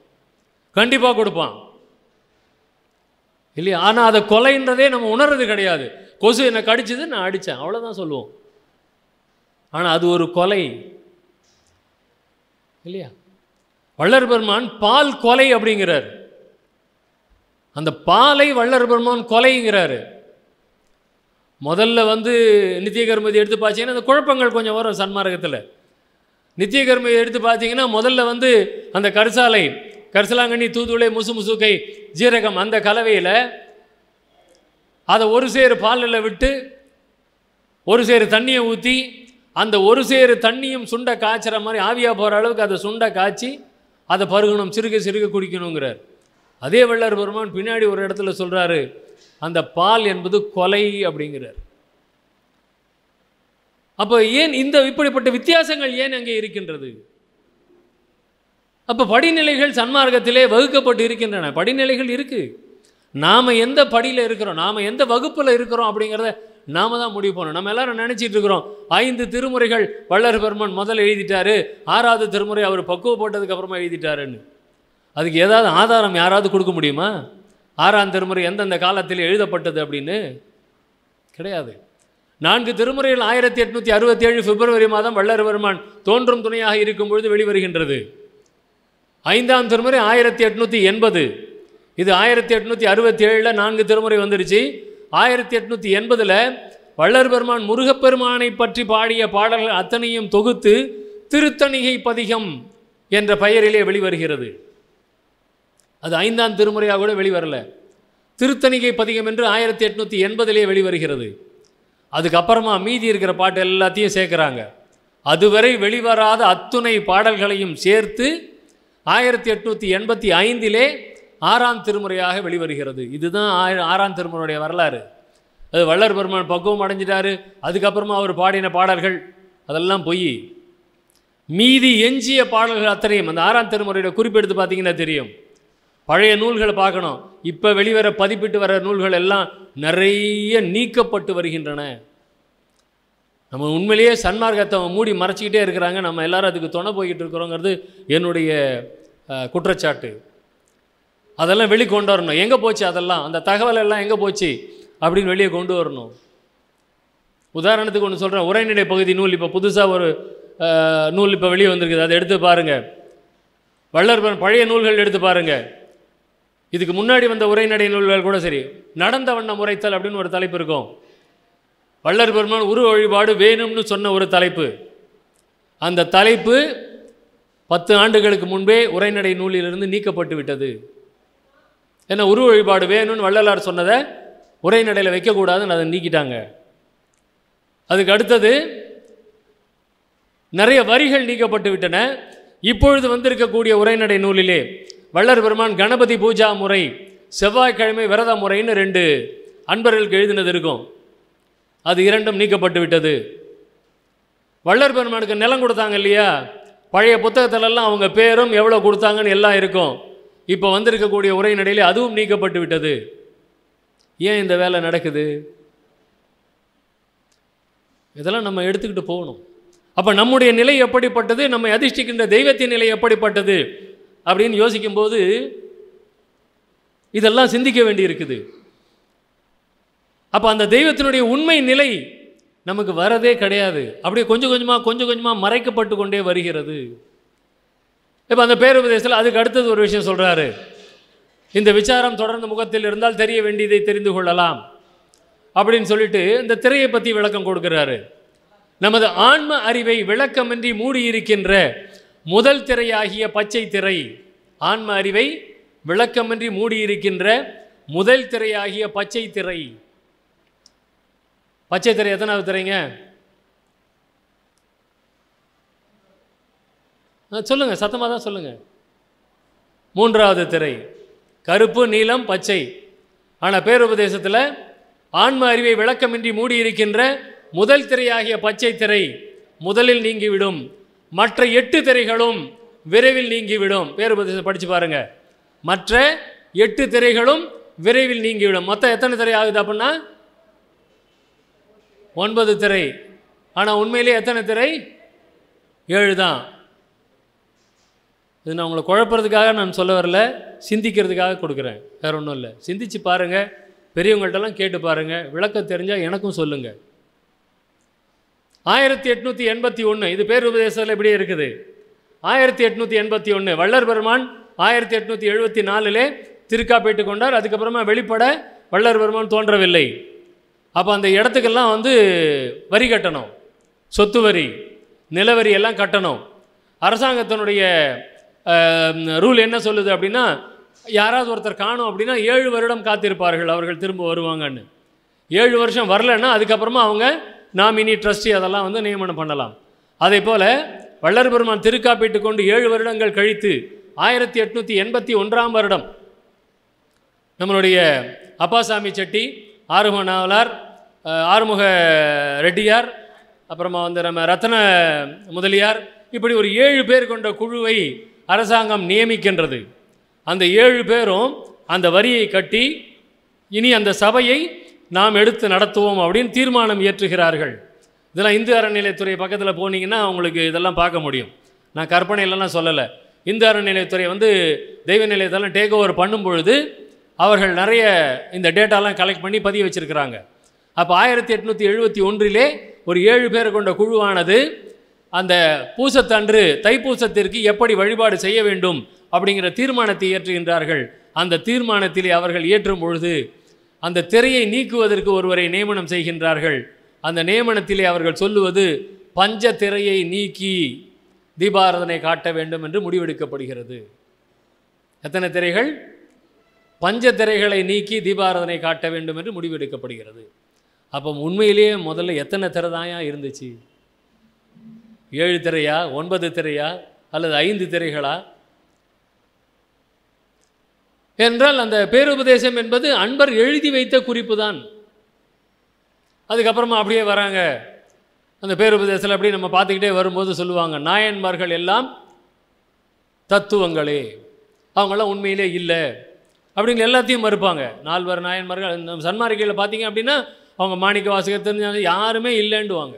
கண்டிப்பாக கொடுப்பான் இல்லையா ஆனால் அதை கொலைன்றதே நம்ம உணர்றது கிடையாது கொசு என்னை கடிச்சது நான் அடித்தேன் அவ்வளோதான் சொல்லுவோம் ஆனால் அது ஒரு கொலை இல்லையா வள்ளர் பெருமான் பால் கொலை அப்படிங்கிறார் அந்த பாலை வல்லர் பெருமான் கொலைங்கிறாரு முதல்ல வந்து நித்திய கருமதி எடுத்து பார்த்தீங்கன்னா அந்த குழப்பங்கள் கொஞ்சம் வரும் சன்மார்க்கத்தில் நித்திய கருமதி எடுத்து பார்த்தீங்கன்னா முதல்ல வந்து அந்த கரிசாலை கரிசலாங்கண்ணி தூதுளை முசு முசுக்கை ஜீரகம் அந்த கலவையில் அதை ஒரு சேரு பாலில் விட்டு ஒரு சேரு தண்ணியை ஊற்றி அந்த ஒரு சேரு தண்ணியும் சுண்டை காய்ச்சுற மாதிரி ஆவியாக போகிற அளவுக்கு அதை சுண்டை காய்ச்சி அதை பருகணும் சிறுக சிறுக குடிக்கணுங்கிறார் அதே வள்ளர் பெருமான் பின்னாடி ஒரு இடத்துல சொல்கிறாரு அந்த பால் என்பது கொலை அப்படிங்கிறார் அப்போ ஏன் இந்த இப்படிப்பட்ட வித்தியாசங்கள் ஏன் அங்கே இருக்கின்றது அப்போ படிநிலைகள் சன்மார்க்கத்திலே வகுக்கப்பட்டு இருக்கின்றன படிநிலைகள் இருக்குது நாம் எந்த படியில் இருக்கிறோம் நாம் எந்த வகுப்பில் இருக்கிறோம் அப்படிங்கிறத நாம் தான் முடிவு பண்ணணும் நம்ம எல்லாரும் நினச்சிட்டு இருக்கிறோம் ஐந்து திருமுறைகள் வல்லர் பெருமன் முதல்ல எழுதிட்டாரு ஆறாவது திருமுறை அவர் பக்குவப்பட்டதுக்கு அப்புறமா எழுதிட்டாருன்னு அதுக்கு ஏதாவது ஆதாரம் யாராவது கொடுக்க முடியுமா ஆறாம் திருமுறை எந்தெந்த காலத்தில் எழுதப்பட்டது அப்படின்னு கிடையாது நான்கு திருமுறையில் ஆயிரத்தி எட்நூற்றி அறுபத்தி ஏழு பிப்ரவரி மாதம் வள்ளர் பெருமான் தோன்றும் துணையாக இருக்கும் பொழுது வெளிவருகின்றது ஐந்தாம் திருமுறை ஆயிரத்தி எட்நூற்றி எண்பது இது ஆயிரத்தி எட்நூற்றி அறுபத்தி ஏழில் நான்கு திருமுறை வந்துருச்சு ஆயிரத்தி எட்நூற்றி எண்பதில் வல்லர்பெருமான் பெருமான் முருகப்பெருமானை பற்றி பாடிய பாடல்கள் அத்தனையும் தொகுத்து திருத்தணிகை பதிகம் என்ற பெயரிலே வெளிவருகிறது அது ஐந்தாம் திருமுறையாக கூட வெளிவரல திருத்தணிகை பதிகம் என்று ஆயிரத்தி எட்நூற்றி எண்பதிலே வெளிவருகிறது அதுக்கப்புறமா மீதி இருக்கிற பாட்டு எல்லாத்தையும் சேர்க்குறாங்க அதுவரை வெளிவராத அத்துணை பாடல்களையும் சேர்த்து ஆயிரத்தி எட்நூற்றி எண்பத்தி ஐந்திலே ஆறாம் திருமுறையாக வெளிவருகிறது இதுதான் ஆறாம் திருமுறையுடைய வரலாறு அது வல்லர் பெருமான் பக்குவம் அடைஞ்சிட்டாரு அதுக்கப்புறமா அவர் பாடின பாடல்கள் அதெல்லாம் பொய் மீதி எஞ்சிய பாடல்கள் அத்தனையும் அந்த ஆறாம் திருமுறையோட குறிப்பெடுத்து பார்த்தீங்கன்னா தெரியும் பழைய நூல்களை பார்க்கணும் இப்போ வெளிவர பதிப்பிட்டு வர நூல்கள் எல்லாம் நிறைய நீக்கப்பட்டு வருகின்றன நம்ம உண்மையிலேயே சன்மார்க்கத்தை மூடி மறைச்சிக்கிட்டே இருக்கிறாங்க நம்ம எல்லோரும் அதுக்கு துணை போய்கிட்டு இருக்கிறோங்கிறது என்னுடைய குற்றச்சாட்டு அதெல்லாம் வெளியே கொண்டு வரணும் எங்கே போச்சு அதெல்லாம் அந்த தகவல் எல்லாம் எங்கே போச்சு அப்படின்னு வெளியே கொண்டு வரணும் உதாரணத்துக்கு ஒன்று சொல்கிறேன் உரைநிலை பகுதி நூல் இப்போ புதுசாக ஒரு நூல் இப்போ வெளியே வந்திருக்குது அதை எடுத்து பாருங்கள் வல்லற்பன் பழைய நூல்கள் எடுத்து பாருங்கள் இதுக்கு முன்னாடி வந்த உரைநடை நூல்கள் கூட சரி நடந்த வண்ணம் உரைத்தல் அப்படின்னு ஒரு தலைப்பு இருக்கும் வள்ளர் பெருமான் உரு வழிபாடு வேணும்னு சொன்ன ஒரு தலைப்பு அந்த தலைப்பு பத்து ஆண்டுகளுக்கு முன்பே உரைநடை நூலிலிருந்து நீக்கப்பட்டு விட்டது ஏன்னா உரு வழிபாடு வேணும்னு வள்ளலார் சொன்னதை உரைநடையில் வைக்கக்கூடாதுன்னு அதை நீக்கிட்டாங்க அதுக்கு அடுத்தது நிறைய வரிகள் நீக்கப்பட்டு விட்டன இப்பொழுது வந்திருக்கக்கூடிய உரைநடை நூலிலே வள்ளர் பெருமான் கணபதி பூஜா முறை செவ்வாய்க்கிழமை விரத முறைன்னு ரெண்டு அன்பர்களுக்கு எழுதினது இருக்கும் அது இரண்டும் நீக்கப்பட்டு விட்டது வள்ளர் பெருமானுக்கு நிலம் கொடுத்தாங்க இல்லையா பழைய புத்தகத்திலெல்லாம் அவங்க பேரும் எவ்வளோ கொடுத்தாங்கன்னு எல்லாம் இருக்கும் இப்போ வந்திருக்கக்கூடிய உரைநடையிலே அதுவும் நீக்கப்பட்டு விட்டது ஏன் இந்த வேலை நடக்குது இதெல்லாம் நம்ம எடுத்துக்கிட்டு போகணும் அப்போ நம்முடைய நிலை எப்படிப்பட்டது நம்மை அதிர்ஷ்டிக்கின்ற தெய்வத்தின் நிலை எப்படிப்பட்டது அப்படின்னு யோசிக்கும்போது இதெல்லாம் சிந்திக்க வேண்டி இருக்குது அப்போ அந்த தெய்வத்தினுடைய உண்மை நிலை நமக்கு வரதே கிடையாது அப்படியே கொஞ்சம் கொஞ்சமாக கொஞ்சம் கொஞ்சமாக மறைக்கப்பட்டு கொண்டே வருகிறது இப்போ அந்த பேருபதேசத்தில் அதுக்கு அடுத்தது ஒரு விஷயம் சொல்கிறாரு இந்த விசாரம் தொடர்ந்து முகத்தில் இருந்தால் தெரிய வேண்டியதை தெரிந்து கொள்ளலாம் அப்படின்னு சொல்லிட்டு இந்த திரையை பற்றி விளக்கம் கொடுக்குறாரு நமது ஆன்ம அறிவை விளக்கமின்றி மூடியிருக்கின்ற முதல் திரையாகிய பச்சை திரை ஆன்ம அறிவை விளக்கமின்றி மூடியிருக்கின்ற முதல் திரையாகிய பச்சை திரை பச்சை திரை எத்தனாவது திரைங்க சொல்லுங்கள் சத்தமாக தான் சொல்லுங்கள் மூன்றாவது திரை கருப்பு நீலம் பச்சை ஆனால் பேருபதேசத்தில் ஆன்ம அறிவை விளக்கமின்றி மூடியிருக்கின்ற முதல் திரையாகிய பச்சை திரை முதலில் நீங்கிவிடும் மற்ற எட்டு திரைகளும் விரைவில் நீங்கிவிடும் வேறு படித்து பாருங்கள் மற்ற எட்டு திரைகளும் விரைவில் நீங்கிவிடும் மொத்தம் எத்தனை திரை ஆகுது அப்படின்னா ஒன்பது திரை ஆனால் உண்மையிலே எத்தனை திரை ஏழு தான் இது நான் உங்களை குழப்பறதுக்காக நான் சொல்ல வரல சிந்திக்கிறதுக்காக கொடுக்குறேன் வேறு ஒன்றும் இல்லை சிந்திச்சு பாருங்கள் பெரியவங்கள்ட்டெல்லாம் கேட்டு பாருங்கள் விளக்கம் தெரிஞ்சால் எனக்கும் சொல்லுங்கள் ஆயிரத்தி எட்நூற்றி எண்பத்தி ஒன்று இது பேர் உபதேசத்தில் எப்படி இருக்குது ஆயிரத்தி எட்நூற்றி எண்பத்தி ஒன்று வள்ளர் பெருமான் ஆயிரத்தி எட்நூற்றி எழுபத்தி திருக்கா திருக்காப்பேட்டு கொண்டார் அதுக்கப்புறமா வெளிப்பட வள்ளர் பெருமான் தோன்றவில்லை அப்போ அந்த இடத்துக்கெல்லாம் வந்து வரி கட்டணும் சொத்து வரி நிலவரி எல்லாம் கட்டணும் அரசாங்கத்தினுடைய ரூல் என்ன சொல்லுது அப்படின்னா யாராவது ஒருத்தர் காணும் அப்படின்னா ஏழு வருடம் காத்திருப்பார்கள் அவர்கள் திரும்ப வருவாங்கன்னு ஏழு வருஷம் வரலன்னா அதுக்கப்புறமா அவங்க நாம் இனி ட்ரஸ்டி அதெல்லாம் வந்து நியமனம் பண்ணலாம் அதே போல் வள்ளர் பெருமான் திருக்காப்பீட்டு கொண்டு ஏழு வருடங்கள் கழித்து ஆயிரத்தி எட்நூற்றி எண்பத்தி ஒன்றாம் வருடம் நம்மளுடைய அப்பாசாமி செட்டி ஆறுமுக நாவலார் ஆறுமுக ரெட்டியார் அப்புறமா வந்து நம்ம ரத்ன முதலியார் இப்படி ஒரு ஏழு பேர் கொண்ட குழுவை அரசாங்கம் நியமிக்கின்றது அந்த ஏழு பேரும் அந்த வரியை கட்டி இனி அந்த சபையை நாம் எடுத்து நடத்துவோம் அப்படின்னு தீர்மானம் இயற்றுகிறார்கள் இதெல்லாம் இந்து அறநிலையத்துறை பக்கத்தில் போனீங்கன்னா உங்களுக்கு இதெல்லாம் பார்க்க முடியும் நான் கற்பனை இல்லைனா சொல்லலை இந்து அறநிலையத்துறை வந்து தெய்வ நிலையத்தெல்லாம் டேக் ஓவர் பண்ணும் பொழுது அவர்கள் நிறைய இந்த டேட்டாலாம் கலெக்ட் பண்ணி பதிய வச்சுருக்கிறாங்க அப்போ ஆயிரத்தி எட்நூற்றி எழுபத்தி ஒன்றிலே ஒரு ஏழு பேரை கொண்ட குழுவானது அந்த பூசத்தன்று தைப்பூசத்திற்கு எப்படி வழிபாடு செய்ய வேண்டும் அப்படிங்கிற தீர்மானத்தை இயற்றுகின்றார்கள் அந்த தீர்மானத்திலே அவர்கள் இயற்றும் பொழுது அந்த திரையை நீக்குவதற்கு ஒருவரை நியமனம் செய்கின்றார்கள் அந்த நியமனத்திலே அவர்கள் சொல்லுவது பஞ்ச திரையை நீக்கி தீபாரதனை காட்ட வேண்டும் என்று முடிவெடுக்கப்படுகிறது எத்தனை திரைகள் பஞ்ச திரைகளை நீக்கி தீபாரதனை காட்ட வேண்டும் என்று முடிவெடுக்கப்படுகிறது அப்போ உண்மையிலேயே முதல்ல எத்தனை திரை தாயா இருந்துச்சு ஏழு திரையா ஒன்பது திரையா அல்லது ஐந்து திரைகளா என்றால் அந்த பேருபதேசம் என்பது அன்பர் எழுதி வைத்த குறிப்பு தான் அதுக்கப்புறமா அப்படியே வராங்க அந்த பேருபதேசத்தில் அப்படியே நம்ம பார்த்துக்கிட்டே வரும்போது சொல்லுவாங்க நாயன்மார்கள் எல்லாம் தத்துவங்களே அவங்களாம் உண்மையிலே இல்லை அப்படிங்கிற எல்லாத்தையும் மறுப்பாங்க நால்வர் நாயன்மார்கள் நம்ம சன்மாரிக்கையில் பார்த்தீங்க அப்படின்னா அவங்க மாணிக்க வாசகர் தெரிஞ்சாங்க யாருமே இல்லைண்டுவாங்க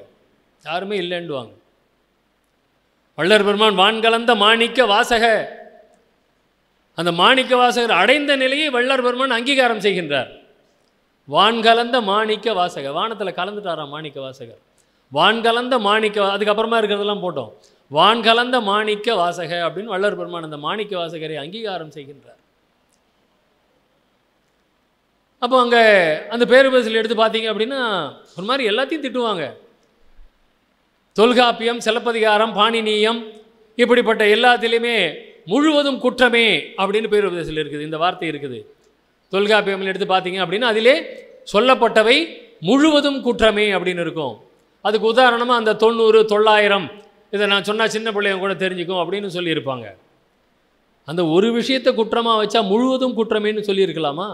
யாருமே இல்லைண்டுவாங்க வள்ளர் பெருமான் வான்கலந்த மாணிக்க வாசக அந்த மாணிக்க வாசகர் அடைந்த நிலையை வள்ளர் பெருமான் அங்கீகாரம் செய்கின்றார் வான் கலந்த மாணிக்க வாசகர் வானத்தில் கலந்துட்டாரா மாணிக்க வாசகர் வான் கலந்த மாணிக்க அதுக்கப்புறமா இருக்கிறதெல்லாம் போட்டோம் வான் கலந்த மாணிக்க வாசக அப்படின்னு வள்ளர் பெருமான் அந்த மாணிக்க வாசகரை அங்கீகாரம் செய்கின்றார் அப்போ அங்கே அந்த பேருபேசில் எடுத்து பார்த்தீங்க அப்படின்னா ஒரு மாதிரி எல்லாத்தையும் திட்டுவாங்க தொல்காப்பியம் சிலப்பதிகாரம் பாணினியம் இப்படிப்பட்ட எல்லாத்திலையுமே முழுவதும் குற்றமே அப்படின்னு பேர் உபதேசத்தில் இருக்குது இந்த வார்த்தை இருக்குது தொல்காப்பியமில் எடுத்து பார்த்தீங்க அப்படின்னா அதிலே சொல்லப்பட்டவை முழுவதும் குற்றமே அப்படின்னு இருக்கும் அதுக்கு உதாரணமாக அந்த தொண்ணூறு தொள்ளாயிரம் இதை நான் சொன்னால் சின்ன பிள்ளைங்க கூட தெரிஞ்சுக்கும் அப்படின்னு சொல்லியிருப்பாங்க அந்த ஒரு விஷயத்தை குற்றமாக வச்சா முழுவதும் குற்றமேன்னு சொல்லியிருக்கலாமா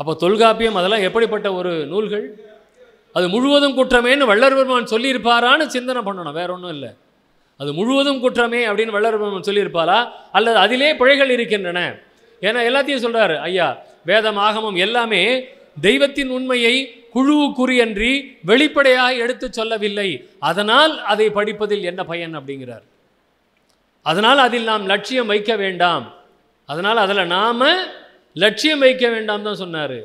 அப்போ தொல்காப்பியம் அதெல்லாம் எப்படிப்பட்ட ஒரு நூல்கள் அது முழுவதும் குற்றமேன்னு வள்ளர் பெருமான் சொல்லியிருப்பாரான்னு சிந்தனை பண்ணணும் வேற ஒன்றும் இல்லை அது முழுவதும் குற்றமே அப்படின்னு வல்லரபெருமன் சொல்லியிருப்பாளா அல்லது அதிலே பிழைகள் இருக்கின்றன ஏன்னா எல்லாத்தையும் சொல்கிறாரு ஐயா வேதம் ஆகமம் எல்லாமே தெய்வத்தின் உண்மையை குழுவுக்குரியன்றி வெளிப்படையாக எடுத்து சொல்லவில்லை அதனால் அதை படிப்பதில் என்ன பயன் அப்படிங்கிறார் அதனால் அதில் நாம் லட்சியம் வைக்க வேண்டாம் அதனால் அதில் நாம் லட்சியம் வைக்க வேண்டாம் தான் சொன்னார்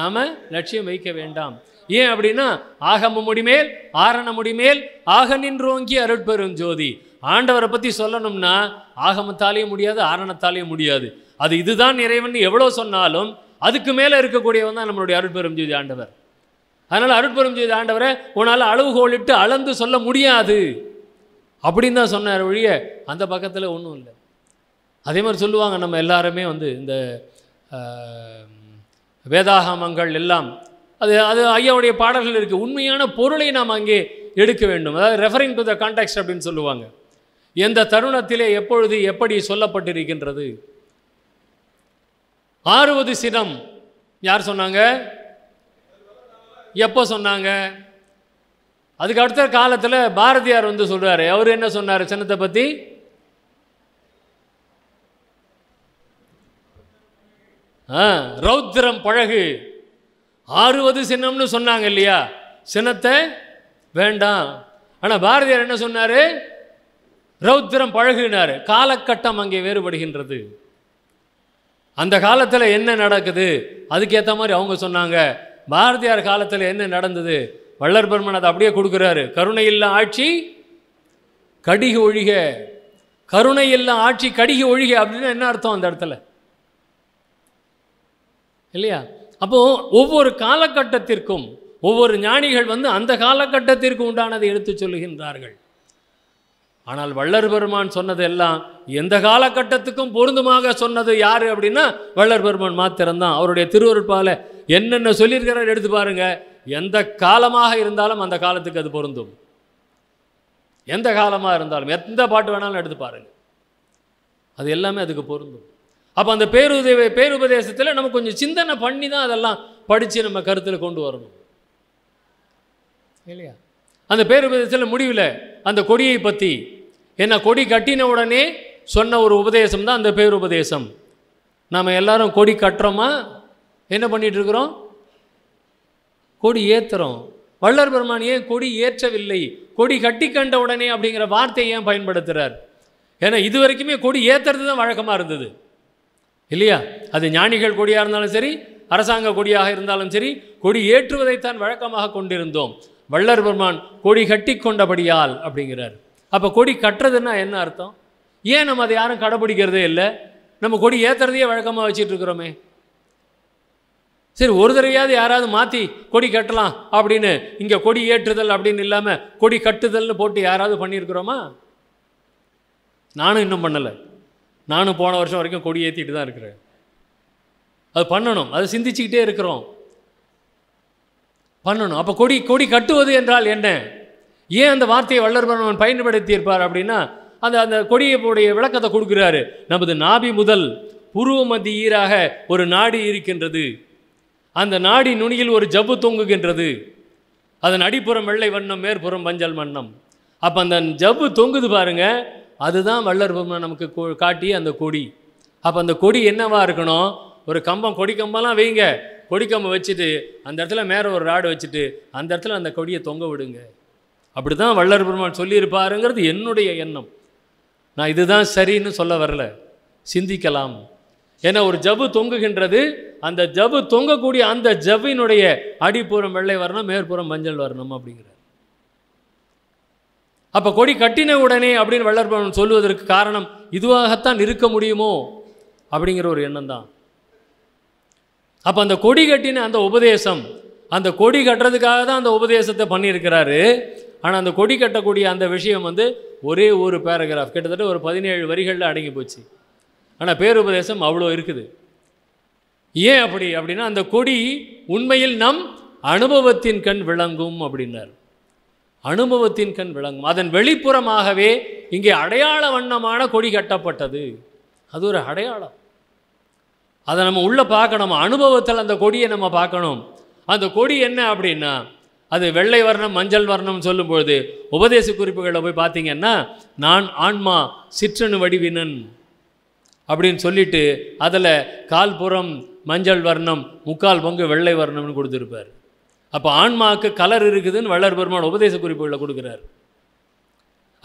நாம் லட்சியம் வைக்க வேண்டாம் ஏன் அப்படின்னா ஆகம முடிமேல் ஆரண முடிமேல் ஆக நின்றோங்கி அருட்பெரும் ஜோதி ஆண்டவரை பற்றி சொல்லணும்னா ஆகமத்தாலேயும் முடியாது ஆரணத்தாலேயும் முடியாது அது இதுதான் இறைவன் எவ்வளோ சொன்னாலும் அதுக்கு மேலே இருக்கக்கூடியவன் தான் நம்மளுடைய அருட்பெரும் ஜோதி ஆண்டவர் அதனால் அருட்பெரும் ஜோதி ஆண்டவரை உன்னால் அளவுகோலிட்டு அளந்து சொல்ல முடியாது அப்படின்னு தான் சொன்னார் ஒழிய அந்த பக்கத்தில் ஒன்றும் இல்லை அதே மாதிரி சொல்லுவாங்க நம்ம எல்லாருமே வந்து இந்த வேதாகமங்கள் எல்லாம் அது அது ஐயாவுடைய பாடல்கள் இருக்குது உண்மையான பொருளை நாம் அங்கே எடுக்க வேண்டும் அதாவது ரெஃபரிங் டு த கான்டாக்ட் அப்படின்னு சொல்லுவாங்க எந்த தருணத்திலே எப்பொழுது எப்படி சொல்லப்பட்டிருக்கின்றது ஆறுவது சினம் யார் சொன்னாங்க எப்போ சொன்னாங்க அதுக்கு அடுத்த காலத்தில் பாரதியார் வந்து சொல்கிறார் அவர் என்ன சொன்னார் சின்னத்தை பற்றி ஆ ரௌத்திரம் பழகு ஆறுவது சின்னம்னு சொன்னாங்க இல்லையா சின்னத்தை வேண்டாம் ஆனால் பாரதியார் என்ன சொன்னார் ரௌத்திரம் பழகினார் காலகட்டம் அங்கே வேறுபடுகின்றது அந்த காலத்தில் என்ன நடக்குது அதுக்கேற்ற மாதிரி அவங்க சொன்னாங்க பாரதியார் காலத்தில் என்ன நடந்தது வல்லர் பெருமன் அதை அப்படியே கொடுக்குறாரு கருணை இல்லை ஆட்சி கடிகு ஒழிக கருணை இல்லை ஆட்சி கடிகு ஒழிக அப்படின்னா என்ன அர்த்தம் அந்த இடத்துல இல்லையா அப்போது ஒவ்வொரு காலகட்டத்திற்கும் ஒவ்வொரு ஞானிகள் வந்து அந்த காலகட்டத்திற்கு உண்டானதை எடுத்து சொல்லுகின்றார்கள் ஆனால் வள்ளர் பெருமான் சொன்னதெல்லாம் எந்த காலகட்டத்துக்கும் பொருந்துமாக சொன்னது யார் அப்படின்னா வள்ளர் பெருமான் மாத்திரம்தான் அவருடைய திருவருட்பால் என்னென்ன சொல்லியிருக்கிறார் எடுத்து பாருங்கள் எந்த காலமாக இருந்தாலும் அந்த காலத்துக்கு அது பொருந்தும் எந்த காலமாக இருந்தாலும் எந்த பாட்டு வேணாலும் எடுத்து பாருங்கள் அது எல்லாமே அதுக்கு பொருந்தும் அப்போ அந்த பேருதவி பேருபதேசத்தில் நம்ம கொஞ்சம் சிந்தனை பண்ணி தான் அதெல்லாம் படித்து நம்ம கருத்தில் கொண்டு வரணும் இல்லையா அந்த பேருபதேசத்தில் முடிவில் அந்த கொடியை பற்றி என்ன கொடி கட்டின உடனே சொன்ன ஒரு உபதேசம் தான் அந்த பேருபதேசம் நாம் எல்லாரும் கொடி கட்டுறோமா என்ன பண்ணிகிட்ருக்குறோம் கொடி ஏற்றுறோம் வள்ளர் பெருமான் ஏன் கொடி ஏற்றவில்லை கொடி கட்டி கண்ட உடனே அப்படிங்கிற வார்த்தையை ஏன் பயன்படுத்துகிறார் ஏன்னா இது வரைக்குமே கொடி ஏற்றுறது தான் வழக்கமாக இருந்தது இல்லையா அது ஞானிகள் கொடியாக இருந்தாலும் சரி அரசாங்க கொடியாக இருந்தாலும் சரி கொடி ஏற்றுவதைத்தான் வழக்கமாக கொண்டிருந்தோம் வள்ளர் பெருமான் கொடி கட்டி கொண்டபடியால் அப்படிங்கிறார் அப்போ கொடி கட்டுறதுன்னா என்ன அர்த்தம் ஏன் நம்ம அதை யாரும் கடைபிடிக்கிறதே இல்லை நம்ம கொடி ஏற்றுறதையே வழக்கமாக வச்சுட்டு இருக்கிறோமே சரி ஒரு தடவையாவது யாராவது மாற்றி கொடி கட்டலாம் அப்படின்னு இங்கே கொடி ஏற்றுதல் அப்படின்னு இல்லாமல் கொடி கட்டுதல்னு போட்டு யாராவது பண்ணியிருக்கிறோமா நானும் இன்னும் பண்ணலை நானும் போன வருஷம் வரைக்கும் கொடி ஏற்றிட்டு தான் இருக்கிறேன் அது பண்ணணும் அதை சிந்திச்சுக்கிட்டே இருக்கிறோம் பண்ணணும் அப்போ கொடி கொடி கட்டுவது என்றால் என்ன ஏன் அந்த வார்த்தையை பயன்படுத்தி பயன்படுத்தியிருப்பார் அப்படின்னா அந்த அந்த கொடியுடைய விளக்கத்தை கொடுக்குறாரு நமது நாபி முதல் புருவ ஈராக ஒரு நாடி இருக்கின்றது அந்த நாடி நுனியில் ஒரு ஜப்பு தொங்குகின்றது அதன் அடிப்புறம் வெள்ளை வண்ணம் மேற்புறம் மஞ்சள் வண்ணம் அப்போ அந்த ஜப்பு தொங்குது பாருங்கள் அதுதான் வள்ளர் பெருமான் நமக்கு காட்டி அந்த கொடி அப்போ அந்த கொடி என்னவாக இருக்கணும் ஒரு கம்பம் கொடி கம்பம்லாம் வைங்க கொடி கம்பம் வச்சுட்டு அந்த இடத்துல மேலே ஒரு ராடு வச்சுட்டு அந்த இடத்துல அந்த கொடியை தொங்க விடுங்க அப்படி தான் வள்ளர் பெருமான் சொல்லியிருப்பாருங்கிறது என்னுடைய எண்ணம் நான் இதுதான் சரின்னு சொல்ல வரல சிந்திக்கலாம் ஏன்னா ஒரு ஜபு தொங்குகின்றது அந்த ஜபு தொங்கக்கூடிய அந்த ஜபினுடைய அடிப்புறம் வெள்ளை வரணும் மேற்புறம் மஞ்சள் வரணும் அப்படிங்கிறார் அப்போ கொடி கட்டின உடனே அப்படின்னு வல்லற்பன் சொல்லுவதற்கு காரணம் இதுவாகத்தான் இருக்க முடியுமோ அப்படிங்கிற ஒரு எண்ணம் தான் அப்போ அந்த கொடி கட்டின அந்த உபதேசம் அந்த கொடி கட்டுறதுக்காக தான் அந்த உபதேசத்தை பண்ணியிருக்கிறாரு ஆனால் அந்த கொடி கட்டக்கூடிய அந்த விஷயம் வந்து ஒரே ஒரு பேராகிராஃப் கிட்டத்தட்ட ஒரு பதினேழு வரிகளில் அடங்கி போச்சு ஆனால் பேருபதேசம் அவ்வளோ இருக்குது ஏன் அப்படி அப்படின்னா அந்த கொடி உண்மையில் நம் அனுபவத்தின் கண் விளங்கும் அப்படின்னார் அனுபவத்தின் கண் விளங்கும் அதன் வெளிப்புறமாகவே இங்கே அடையாள வண்ணமான கொடி கட்டப்பட்டது அது ஒரு அடையாளம் அதை நம்ம உள்ளே பார்க்கணும் அனுபவத்தில் அந்த கொடியை நம்ம பார்க்கணும் அந்த கொடி என்ன அப்படின்னா அது வெள்ளை வர்ணம் மஞ்சள் வர்ணம் சொல்லும்பொழுது உபதேச குறிப்புகளில் போய் பார்த்தீங்கன்னா நான் ஆன்மா சிற்றனு வடிவினன் அப்படின்னு சொல்லிட்டு அதில் கால்புறம் மஞ்சள் வர்ணம் முக்கால் பங்கு வெள்ளை வர்ணம்னு கொடுத்துருப்பார் அப்போ ஆன்மாவுக்கு கலர் இருக்குதுன்னு வள்ளர் பெருமான் உபதேச குறிப்புகளில் கொடுக்குறார்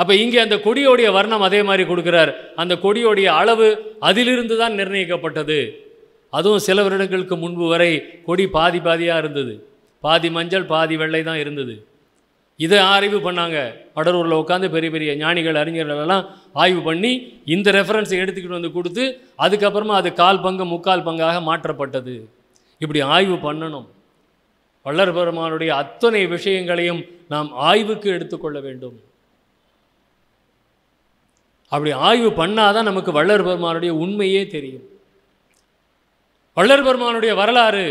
அப்போ இங்கே அந்த கொடியோடைய வர்ணம் அதே மாதிரி கொடுக்குறார் அந்த கொடியோடைய அளவு அதிலிருந்து தான் நிர்ணயிக்கப்பட்டது அதுவும் சில வருடங்களுக்கு முன்பு வரை கொடி பாதி பாதியாக இருந்தது பாதி மஞ்சள் பாதி வெள்ளை தான் இருந்தது இதை ஆய்வு பண்ணாங்க வடலூரில் உட்காந்து பெரிய பெரிய ஞானிகள் அறிஞர்களெல்லாம் ஆய்வு பண்ணி இந்த ரெஃபரன்ஸை எடுத்துக்கிட்டு வந்து கொடுத்து அதுக்கப்புறமா அது கால் பங்கு முக்கால் பங்காக மாற்றப்பட்டது இப்படி ஆய்வு பண்ணணும் வள்ளர் பெருமானுடைய அத்தனை விஷயங்களையும் நாம் ஆய்வுக்கு எடுத்துக்கொள்ள வேண்டும் அப்படி ஆய்வு பண்ணாதான் நமக்கு வள்ளர் பெருமானுடைய உண்மையே தெரியும் வள்ளர் பெருமானுடைய வரலாறு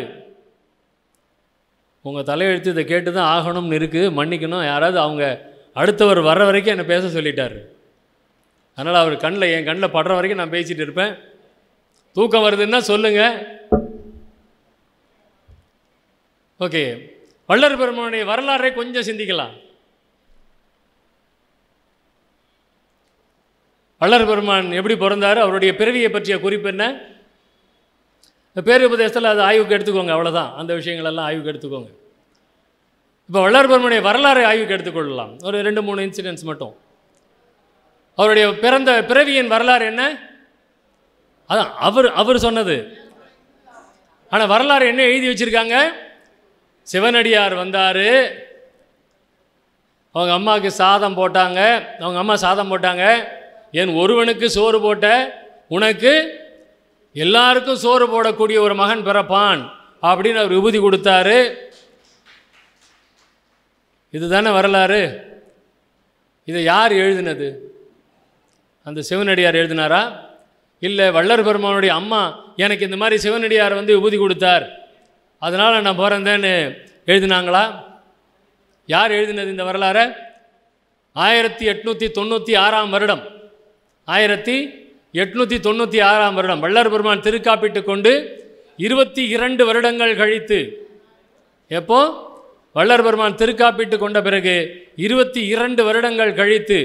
உங்கள் தலையெழுத்து இதை கேட்டு தான் ஆகணும்னு இருக்குது மன்னிக்கணும் யாராவது அவங்க அடுத்தவர் வர்ற வரைக்கும் என்னை பேச சொல்லிட்டார் அதனால் அவர் கண்ணில் என் கண்ணில் படுற வரைக்கும் நான் பேசிகிட்டு இருப்பேன் தூக்கம் வருதுன்னா சொல்லுங்கள் ஓகே வள்ளர் பெருமானுடைய வரலாறை கொஞ்சம் சிந்திக்கலாம் வள்ளர் பெருமான் எப்படி பிறந்தார் அவருடைய பிறவியை பற்றிய குறிப்பு என்ன பேருபதேசத்தில் அது ஆய்வுக்கு எடுத்துக்கோங்க அவ்வளோதான் அந்த விஷயங்களெல்லாம் ஆய்வுக்கு எடுத்துக்கோங்க இப்போ வள்ளர் பெருமனுடைய வரலாறு ஆய்வுக்கு எடுத்துக்கொள்ளலாம் ஒரு ரெண்டு மூணு இன்சிடென்ட்ஸ் மட்டும் அவருடைய பிறந்த பிறவியின் வரலாறு என்ன அதான் அவர் அவர் சொன்னது ஆனால் வரலாறு என்ன எழுதி வச்சுருக்காங்க சிவனடியார் வந்தார் அவங்க அம்மாவுக்கு சாதம் போட்டாங்க அவங்க அம்மா சாதம் போட்டாங்க என் ஒருவனுக்கு சோறு போட்ட உனக்கு எல்லாருக்கும் சோறு போடக்கூடிய ஒரு மகன் பிறப்பான் அப்படின்னு அவர் விபூதி கொடுத்தாரு இதுதானே வரலாறு இதை யார் எழுதினது அந்த சிவனடியார் எழுதினாரா இல்லை வள்ளர் பெருமானுடைய அம்மா எனக்கு இந்த மாதிரி சிவனடியார் வந்து விபூதி கொடுத்தார் அதனால் நான் பிறந்தேன்னு எழுதினாங்களா யார் எழுதினது இந்த வரலாறை ஆயிரத்தி எட்நூற்றி தொண்ணூற்றி ஆறாம் வருடம் ஆயிரத்தி எட்நூற்றி தொண்ணூற்றி ஆறாம் வருடம் வள்ளர் பெருமான் திருக்காப்பிட்டு கொண்டு இருபத்தி இரண்டு வருடங்கள் கழித்து எப்போ வள்ளர் பெருமான் திருக்காப்பிட்டு கொண்ட பிறகு இருபத்தி இரண்டு வருடங்கள் கழித்து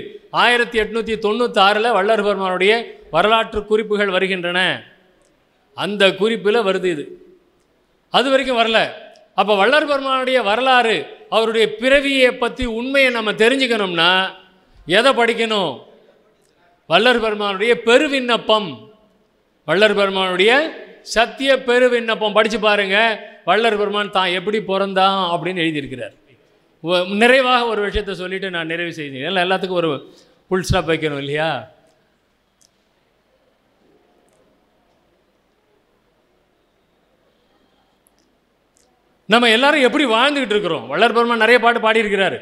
ஆயிரத்தி எட்நூற்றி தொண்ணூற்றி ஆறில் வள்ளர் பெருமானுடைய வரலாற்று குறிப்புகள் வருகின்றன அந்த குறிப்பில் வருது இது அது வரைக்கும் வரல அப்போ வள்ளர் பெருமானுடைய வரலாறு அவருடைய பிறவியை பற்றி உண்மையை நம்ம தெரிஞ்சுக்கணும்னா எதை படிக்கணும் வள்ளர் பெருமானுடைய பெருவிண்ணப்பம் வள்ளர் பெருமானுடைய சத்திய பெருவிண்ணப்பம் படித்து பாருங்கள் வள்ளர் பெருமான் தான் எப்படி பிறந்தான் அப்படின்னு எழுதியிருக்கிறார் நிறைவாக ஒரு விஷயத்தை சொல்லிவிட்டு நான் நிறைவு செய்தேன் எல்லாத்துக்கும் ஒரு ஃபுல் வைக்கணும் இல்லையா நம்ம எல்லாரும் எப்படி வாழ்ந்துக்கிட்டு இருக்கிறோம் வள்ளற்பெருமா நிறைய பாட்டு பாடியிருக்கிறாரு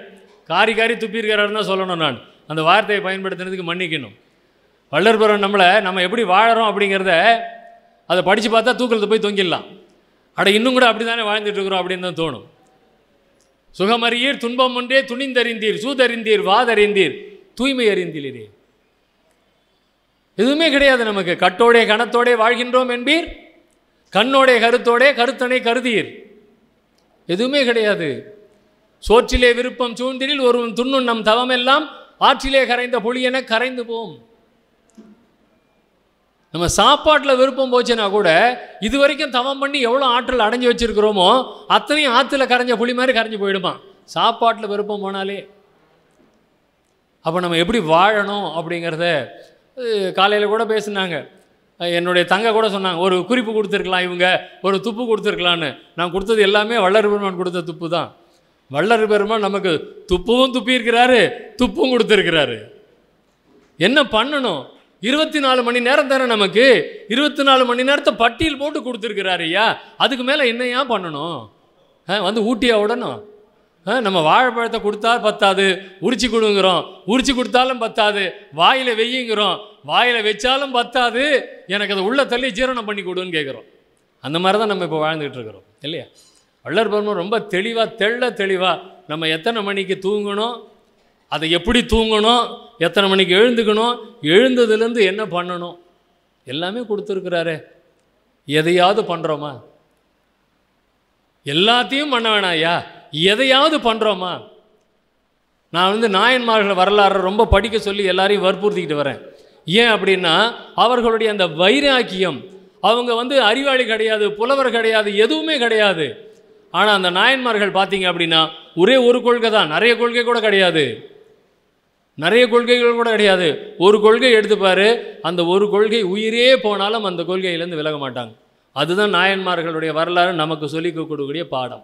காரி காரி துப்பியிருக்கிறாருன்னு தான் சொல்லணும் நான் அந்த வார்த்தையை பயன்படுத்துனதுக்கு மன்னிக்கணும் வள்ளற்பருவன் நம்மளை நம்ம எப்படி வாழறோம் அப்படிங்கிறத அதை படித்து பார்த்தா தூக்கிறது போய் தொங்கிடலாம் அட இன்னும் கூட அப்படி தானே வாழ்ந்துட்டுருக்குறோம் அப்படின்னு தான் தோணும் சுகமறியீர் துன்பம் ஒன்றே துணிந்தறிந்தீர் சூதறிந்தீர் வாதறிந்தீர் தூய்மை அறிந்தீரே எதுவுமே கிடையாது நமக்கு கட்டோடைய கணத்தோடே வாழ்கின்றோம் என்பீர் கண்ணோடைய கருத்தோடே கருத்தனை கருதீர் எதுவுமே கிடையாது சோற்றிலே விருப்பம் சூழ்ந்திரில் ஒருவன் துண்ணும் நம் தவமெல்லாம் ஆற்றிலே கரைந்த பொழி என கரைந்து போம் நம்ம சாப்பாட்டில் விருப்பம் போச்சுன்னா கூட இது வரைக்கும் தவம் பண்ணி எவ்வளோ ஆற்றல் அடைஞ்சி வச்சுருக்கிறோமோ அத்தனையும் ஆற்றுல கரைஞ்ச புளி மாதிரி கரைஞ்சி போயிடுமா சாப்பாட்டில் விருப்பம் போனாலே அப்போ நம்ம எப்படி வாழணும் அப்படிங்கிறத காலையில் கூட பேசுனாங்க என்னுடைய தங்க கூட சொன்னாங்க ஒரு குறிப்பு கொடுத்துருக்கலாம் இவங்க ஒரு துப்பு கொடுத்துருக்கலான்னு நான் கொடுத்தது எல்லாமே வல்லறு பெருமான் கொடுத்த துப்பு தான் வல்லறு பெருமான் நமக்கு துப்பவும் துப்பியிருக்கிறாரு துப்பும் கொடுத்துருக்கிறாரு என்ன பண்ணணும் இருபத்தி நாலு மணி நேரம் தானே நமக்கு இருபத்தி நாலு மணி நேரத்தை பட்டியல் போட்டு கொடுத்துருக்கிறாரு ஐயா அதுக்கு மேலே என்னையா பண்ணணும் வந்து ஊட்டியா விடணும் நம்ம வாழைப்பழத்தை கொடுத்தா பத்தாது உரிச்சு கொடுங்குறோம் உரிச்சு கொடுத்தாலும் பத்தாது வாயில் வெய்யுங்கிறோம் வாயில் வச்சாலும் பத்தாது எனக்கு அதை உள்ள தள்ளி ஜீரணம் பண்ணி கொடுன்னு கேட்குறோம் அந்த மாதிரி தான் நம்ம இப்போ வாழ்ந்துகிட்டு இருக்கிறோம் இல்லையா வள்ளர் பருமன் ரொம்ப தெளிவாக தெள்ள தெளிவாக நம்ம எத்தனை மணிக்கு தூங்கணும் அதை எப்படி தூங்கணும் எத்தனை மணிக்கு எழுந்துக்கணும் எழுந்ததுலேருந்து என்ன பண்ணணும் எல்லாமே கொடுத்துருக்குறாரு எதையாவது பண்ணுறோமா எல்லாத்தையும் பண்ண வேணாம் ஐயா எதையாவது பண்ணுறோமா நான் வந்து நாயன்மார்கள் வரலாறு ரொம்ப படிக்க சொல்லி எல்லாரையும் வற்புறுத்திக்கிட்டு வரேன் ஏன் அப்படின்னா அவர்களுடைய அந்த வைராக்கியம் அவங்க வந்து அறிவாளி கிடையாது புலவர் கிடையாது எதுவுமே கிடையாது ஆனால் அந்த நாயன்மார்கள் பார்த்தீங்க அப்படின்னா ஒரே ஒரு கொள்கை தான் நிறைய கொள்கை கூட கிடையாது நிறைய கொள்கைகள் கூட கிடையாது ஒரு கொள்கை எடுத்துப்பார் அந்த ஒரு கொள்கை உயிரே போனாலும் அந்த கொள்கையிலேருந்து விலக மாட்டாங்க அதுதான் நாயன்மார்களுடைய வரலாறு நமக்கு சொல்லிக் கொடுக்கக்கூடிய பாடம்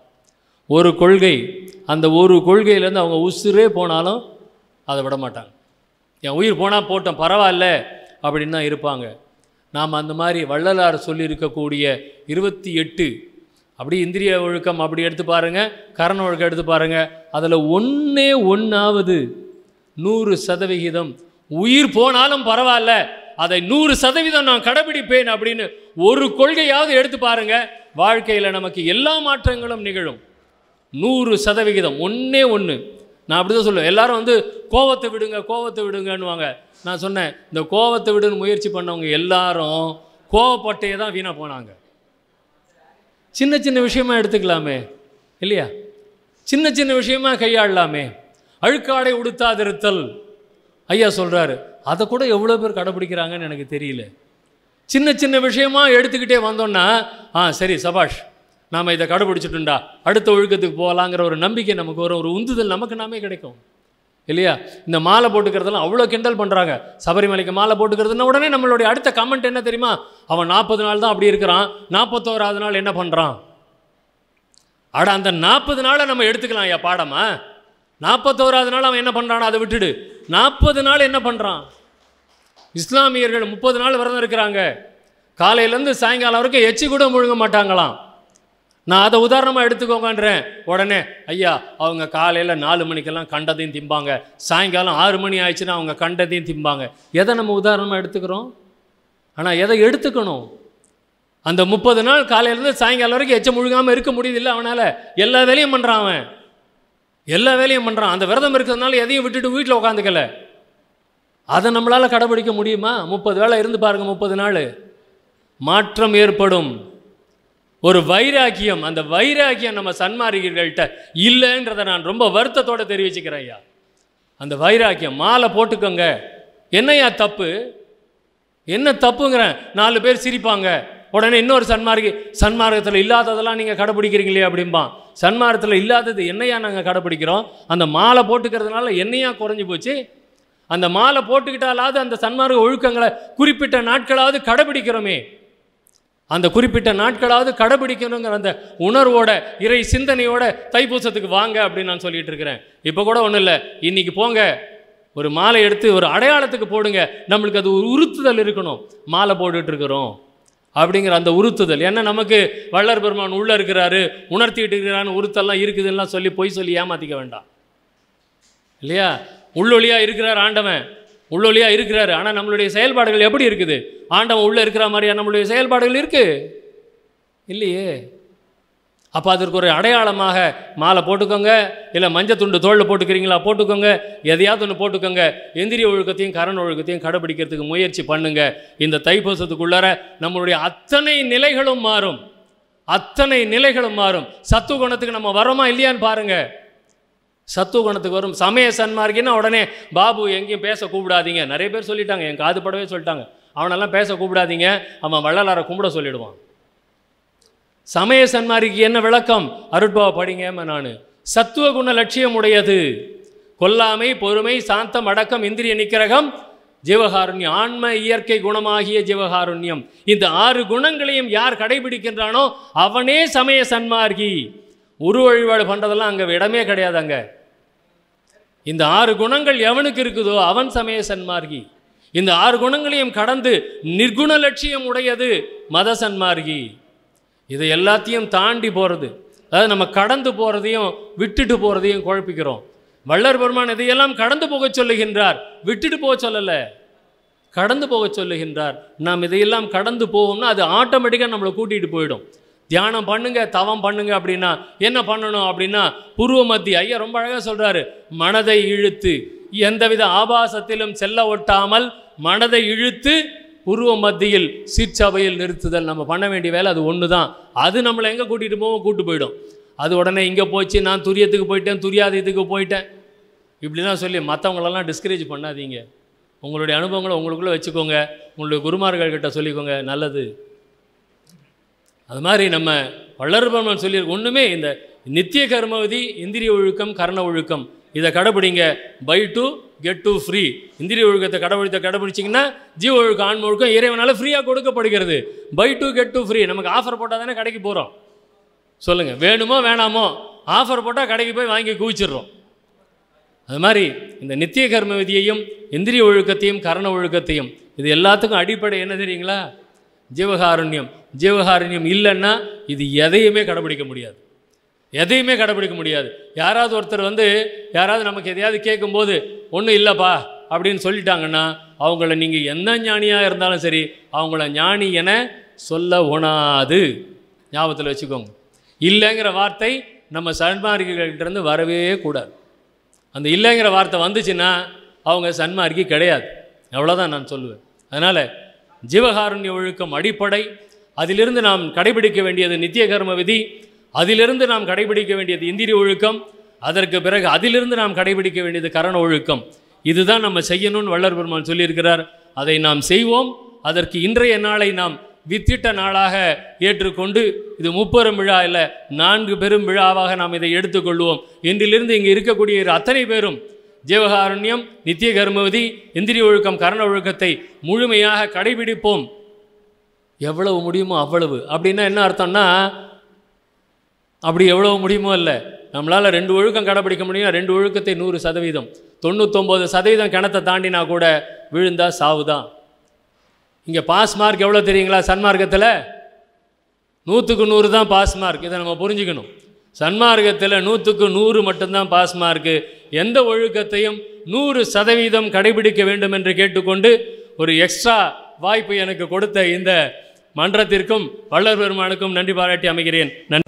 ஒரு கொள்கை அந்த ஒரு கொள்கையிலேருந்து அவங்க உசுரே போனாலும் அதை விட மாட்டாங்க என் உயிர் போனால் போட்டோம் பரவாயில்ல அப்படின்னு தான் இருப்பாங்க நாம் அந்த மாதிரி வள்ளலார் சொல்லியிருக்கக்கூடிய இருபத்தி எட்டு அப்படி இந்திரிய ஒழுக்கம் அப்படி எடுத்து பாருங்கள் கரண ஒழுக்கம் எடுத்து பாருங்கள் அதில் ஒன்றே ஒன்றாவது நூறு சதவிகிதம் உயிர் போனாலும் பரவாயில்ல அதை நூறு சதவீதம் நான் கடைபிடிப்பேன் அப்படின்னு ஒரு கொள்கையாவது எடுத்து பாருங்கள் வாழ்க்கையில் நமக்கு எல்லா மாற்றங்களும் நிகழும் நூறு சதவிகிதம் ஒன்றே ஒன்று நான் அப்படி தான் சொல்லுவேன் எல்லாரும் வந்து கோவத்தை விடுங்க கோவத்தை விடுங்கன்னுவாங்க நான் சொன்னேன் இந்த கோவத்தை விடுன்னு முயற்சி பண்ணவங்க எல்லாரும் கோவப்பட்டையை தான் வீணாக போனாங்க சின்ன சின்ன விஷயமா எடுத்துக்கலாமே இல்லையா சின்ன சின்ன விஷயமா கையாளலாமே அழுக்காடை உடுத்தாதிருத்தல் ஐயா சொல்கிறாரு அதை கூட எவ்வளோ பேர் கடைப்பிடிக்கிறாங்கன்னு எனக்கு தெரியல சின்ன சின்ன விஷயமா எடுத்துக்கிட்டே வந்தோன்னா ஆ சரி சபாஷ் நாம் இதை கடைபிடிச்சிட்டுண்டா அடுத்த ஒழுக்கத்துக்கு போகலாங்கிற ஒரு நம்பிக்கை நமக்கு வரும் ஒரு உந்துதல் நமக்கு நாமே கிடைக்கும் இல்லையா இந்த மாலை போட்டுக்கிறதெல்லாம் அவ்வளோ கிண்டல் பண்ணுறாங்க சபரிமலைக்கு மாலை போட்டுக்கிறதுனா உடனே நம்மளுடைய அடுத்த கமெண்ட் என்ன தெரியுமா அவன் நாற்பது நாள் தான் அப்படி இருக்கிறான் நாற்பத்தோராது நாள் என்ன பண்ணுறான் அட அந்த நாற்பது நாளை நம்ம எடுத்துக்கலாம் ஐயா பாடமா நாற்பத்தோராது நாள் அவன் என்ன பண்ணுறான் அதை விட்டுடு நாற்பது நாள் என்ன பண்ணுறான் இஸ்லாமியர்கள் முப்பது நாள் விரதம் இருக்கிறாங்க காலையிலேருந்து சாயங்காலம் வரைக்கும் எச்சி கூட முழுங்க மாட்டாங்களாம் நான் அதை உதாரணமாக எடுத்துக்கோங்கன்றேன் உடனே ஐயா அவங்க காலையில் நாலு மணிக்கெல்லாம் கண்டதையும் திம்பாங்க சாயங்காலம் ஆறு மணி ஆயிடுச்சுன்னா அவங்க கண்டதையும் திம்பாங்க எதை நம்ம உதாரணமாக எடுத்துக்கிறோம் ஆனால் எதை எடுத்துக்கணும் அந்த முப்பது நாள் காலையிலேருந்து சாயங்காலம் வரைக்கும் எச்சம் முழுகாமல் இருக்க முடியுதில்ல அவனால் எல்லா வேலையும் பண்ணுறான் அவன் எல்லா வேலையும் பண்ணுறான் அந்த விரதம் இருக்கிறதுனால எதையும் விட்டுட்டு வீட்டில் உட்காந்துக்கல அதை நம்மளால் கடைபிடிக்க முடியுமா முப்பது வேலை இருந்து பாருங்கள் முப்பது நாள் மாற்றம் ஏற்படும் ஒரு வைராக்கியம் அந்த வைராக்கியம் நம்ம சன்மார்கிகள்கிட்ட இல்லைன்றதை நான் ரொம்ப வருத்தத்தோடு தெரிவிச்சுக்கிறேன் ஐயா அந்த வைராக்கியம் மாலை போட்டுக்கோங்க என்னையா தப்பு என்ன தப்புங்கிறேன் நாலு பேர் சிரிப்பாங்க உடனே இன்னொரு சன்மார்க்கி சன்மார்க்கத்தில் இல்லாததெல்லாம் நீங்கள் கடைப்பிடிக்கிறீங்களே அப்படிம்பான் சன்மார்க்கத்தில் இல்லாதது என்னையா நாங்கள் கடைப்பிடிக்கிறோம் அந்த மாலை போட்டுக்கிறதுனால என்னையா குறைஞ்சி போச்சு அந்த மாலை போட்டுக்கிட்டாலாவது அந்த சன்மார்க்க ஒழுக்கங்களை குறிப்பிட்ட நாட்களாவது கடைப்பிடிக்கிறோமே அந்த குறிப்பிட்ட நாட்களாவது கடைபிடிக்கணுங்கிற அந்த உணர்வோட இறை சிந்தனையோட தைப்பூசத்துக்கு வாங்க அப்படின்னு நான் சொல்லிட்டு இருக்கிறேன் இப்போ கூட ஒன்றும் இல்லை இன்னைக்கு போங்க ஒரு மாலை எடுத்து ஒரு அடையாளத்துக்கு போடுங்க நம்மளுக்கு அது ஒரு உறுத்துதல் இருக்கணும் மாலை போட்டுட்ருக்குறோம் அப்படிங்கிற அந்த உறுத்துதல் என்ன நமக்கு வள்ளர் பெருமான் உள்ளே இருக்கிறாரு உணர்த்திட்டு இருக்கிறான்னு உறுத்தல்லாம் இருக்குதுன்னெலாம் சொல்லி பொய் சொல்லி ஏமாற்றிக்க வேண்டாம் இல்லையா உள்ளொழியாக இருக்கிறார் ஆண்டவன் உள்ளொலியாக இருக்கிறாரு ஆனால் நம்மளுடைய செயல்பாடுகள் எப்படி இருக்குது ஆண்டவன் உள்ளே இருக்கிற மாதிரியா நம்மளுடைய செயல்பாடுகள் இருக்குது இல்லையே அப்போ அதற்கு ஒரு அடையாளமாக மாலை போட்டுக்கோங்க இல்லை மஞ்சள் துண்டு தோளில் போட்டுக்கிறீங்களா போட்டுக்கோங்க எதையாவது ஒன்று போட்டுக்கோங்க எந்திரிய ஒழுக்கத்தையும் கரண் ஒழுக்கத்தையும் கடைபிடிக்கிறதுக்கு முயற்சி பண்ணுங்க இந்த தைப்பூசத்துக்குள்ளார நம்மளுடைய அத்தனை நிலைகளும் மாறும் அத்தனை நிலைகளும் மாறும் சத்துவ குணத்துக்கு நம்ம வரோமா இல்லையான்னு பாருங்கள் சத்துவ குணத்துக்கு வரும் சமய சன்மார்க்கினா உடனே பாபு எங்கேயும் பேச கூப்பிடாதீங்க நிறைய பேர் சொல்லிட்டாங்க என் காது படவே சொல்லிட்டாங்க அவனெல்லாம் பேச கூப்பிடாதீங்க அவன் வள்ளலாரை கும்பிட சொல்லிடுவான் சமய சன்மார்க்கு என்ன விளக்கம் அருட்பாவை படிங்கம்மா நான் சத்துவ குண லட்சியம் உடையது கொல்லாமை பொறுமை சாந்தம் அடக்கம் இந்திரிய நிக்கிரகம் ஜீவகாருண்யம் ஆன்ம இயற்கை குணமாகிய ஜீவகாருண்யம் இந்த ஆறு குணங்களையும் யார் கடைபிடிக்கின்றானோ அவனே சமய சன்மார்கி உருவழிபாடு பண்ணுறதெல்லாம் அங்கே இடமே கிடையாது அங்கே இந்த ஆறு குணங்கள் எவனுக்கு இருக்குதோ அவன் சமய சன்மார்கி இந்த ஆறு குணங்களையும் கடந்து நிர்குண லட்சியம் உடையது மத சன்மார்கி இதை எல்லாத்தையும் தாண்டி போகிறது அதாவது நம்ம கடந்து போகிறதையும் விட்டுட்டு போகிறதையும் குழப்பிக்கிறோம் வள்ளர் பெருமான் இதையெல்லாம் கடந்து போக சொல்லுகின்றார் விட்டுட்டு போக சொல்லலை கடந்து போக சொல்லுகின்றார் நாம் இதையெல்லாம் கடந்து போகும்னா அது ஆட்டோமேட்டிக்காக நம்மளை கூட்டிகிட்டு போயிடும் தியானம் பண்ணுங்க தவம் பண்ணுங்க அப்படின்னா என்ன பண்ணணும் அப்படின்னா பூர்வ மத்தி ஐயா ரொம்ப அழகாக சொல்கிறாரு மனதை இழுத்து எந்தவித ஆபாசத்திலும் செல்ல ஒட்டாமல் மனதை இழுத்து உருவ மத்தியில் சிற்சபையில் நிறுத்துதல் நம்ம பண்ண வேண்டிய வேலை அது ஒன்று தான் அது நம்மளை எங்கே கூட்டிகிட்டு போவோம் கூட்டு போயிடும் அது உடனே இங்கே போச்சு நான் துரியத்துக்கு போயிட்டேன் துரியாதயத்துக்கு போயிட்டேன் இப்படி தான் சொல்லி மற்றவங்களெல்லாம் டிஸ்கரேஜ் பண்ணாதீங்க உங்களுடைய அனுபவங்களை உங்களுக்குள்ளே வச்சுக்கோங்க உங்களுடைய குருமார்கள் கிட்ட சொல்லிக்கோங்க நல்லது அது மாதிரி நம்ம வளர்பவன் சொல்லி ஒன்றுமே இந்த நித்திய கர்மவதி இந்திரிய ஒழுக்கம் கரண ஒழுக்கம் இதை கடைபிடிங்க buy two get two free இந்திரிய ஒழுக்கத்தை கடைபிடித்த கடைபிடிச்சிங்கன்னா ஜீவ ஒழுக்கம் ஆண் ஒழுக்கம் இறைவனால் ஃப்ரீயாக கொடுக்கப்படுகிறது buy two get two free நமக்கு ஆஃபர் போட்டால் தானே கடைக்கு போகிறோம் சொல்லுங்கள் வேணுமோ வேணாமோ ஆஃபர் போட்டால் கடைக்கு போய் வாங்கி குவிச்சிடுறோம் அது மாதிரி இந்த நித்திய கர்ம விதியையும் இந்திரிய ஒழுக்கத்தையும் கரண ஒழுக்கத்தையும் இது எல்லாத்துக்கும் அடிப்படை என்ன தெரியுங்களா ஜீவகாருண்யம் ஜீவகாருண்யம் இல்லைன்னா இது எதையுமே கடைபிடிக்க முடியாது எதையுமே கடைபிடிக்க முடியாது யாராவது ஒருத்தர் வந்து யாராவது நமக்கு எதையாவது கேட்கும்போது ஒன்றும் இல்லைப்பா அப்படின்னு சொல்லிட்டாங்கன்னா அவங்கள நீங்கள் எந்த ஞானியாக இருந்தாலும் சரி அவங்கள ஞானி என சொல்ல உணாது ஞாபகத்தில் வச்சுக்கோங்க இல்லைங்கிற வார்த்தை நம்ம சன்மார்க்கிட்டேருந்து வரவே கூடாது அந்த இல்லைங்கிற வார்த்தை வந்துச்சுன்னா அவங்க சன்மார்க்கி கிடையாது அவ்வளோதான் நான் சொல்லுவேன் அதனால் ஜீவகாருண்ய ஒழுக்கம் அடிப்படை அதிலிருந்து நாம் கடைபிடிக்க வேண்டியது நித்திய கர்ம விதி அதிலிருந்து நாம் கடைபிடிக்க வேண்டியது இந்திரிய ஒழுக்கம் அதற்கு பிறகு அதிலிருந்து நாம் கடைபிடிக்க வேண்டியது கரண ஒழுக்கம் இதுதான் நம்ம செய்யணும்னு வல்லர் பெருமான் சொல்லியிருக்கிறார் அதை நாம் செய்வோம் அதற்கு இன்றைய நாளை நாம் வித்திட்ட நாளாக ஏற்றுக்கொண்டு இது முப்பெரும் விழா இல்லை நான்கு பெரும் விழாவாக நாம் இதை எடுத்துக்கொள்வோம் இன்றிலிருந்து இங்கே இருக்கக்கூடிய அத்தனை பேரும் ஜீவகாருண்யம் நித்திய கர்மவதி இந்திரிய ஒழுக்கம் கரண ஒழுக்கத்தை முழுமையாக கடைபிடிப்போம் எவ்வளவு முடியுமோ அவ்வளவு அப்படின்னா என்ன அர்த்தம்னா அப்படி எவ்வளவு முடியுமோ இல்லை நம்மளால் ரெண்டு ஒழுக்கம் கடைப்பிடிக்க முடியும் ரெண்டு ஒழுக்கத்தை நூறு சதவீதம் தொண்ணூத்தொம்பது சதவீதம் கிணத்தை தாண்டினா கூட விழுந்தா சாவுதான் இங்கே பாஸ் மார்க் எவ்வளோ தெரியுங்களா சன்மார்க்கத்தில் நூற்றுக்கு நூறு தான் பாஸ் மார்க் இதை நம்ம புரிஞ்சுக்கணும் சன்மார்க்கத்தில் நூற்றுக்கு நூறு மட்டும்தான் பாஸ் மார்க்கு எந்த ஒழுக்கத்தையும் நூறு சதவீதம் கடைபிடிக்க வேண்டும் என்று கேட்டுக்கொண்டு ஒரு எக்ஸ்ட்ரா வாய்ப்பு எனக்கு கொடுத்த இந்த மன்றத்திற்கும் வல்லர் பெருமானுக்கும் நன்றி பாராட்டி அமைகிறேன் நன்றி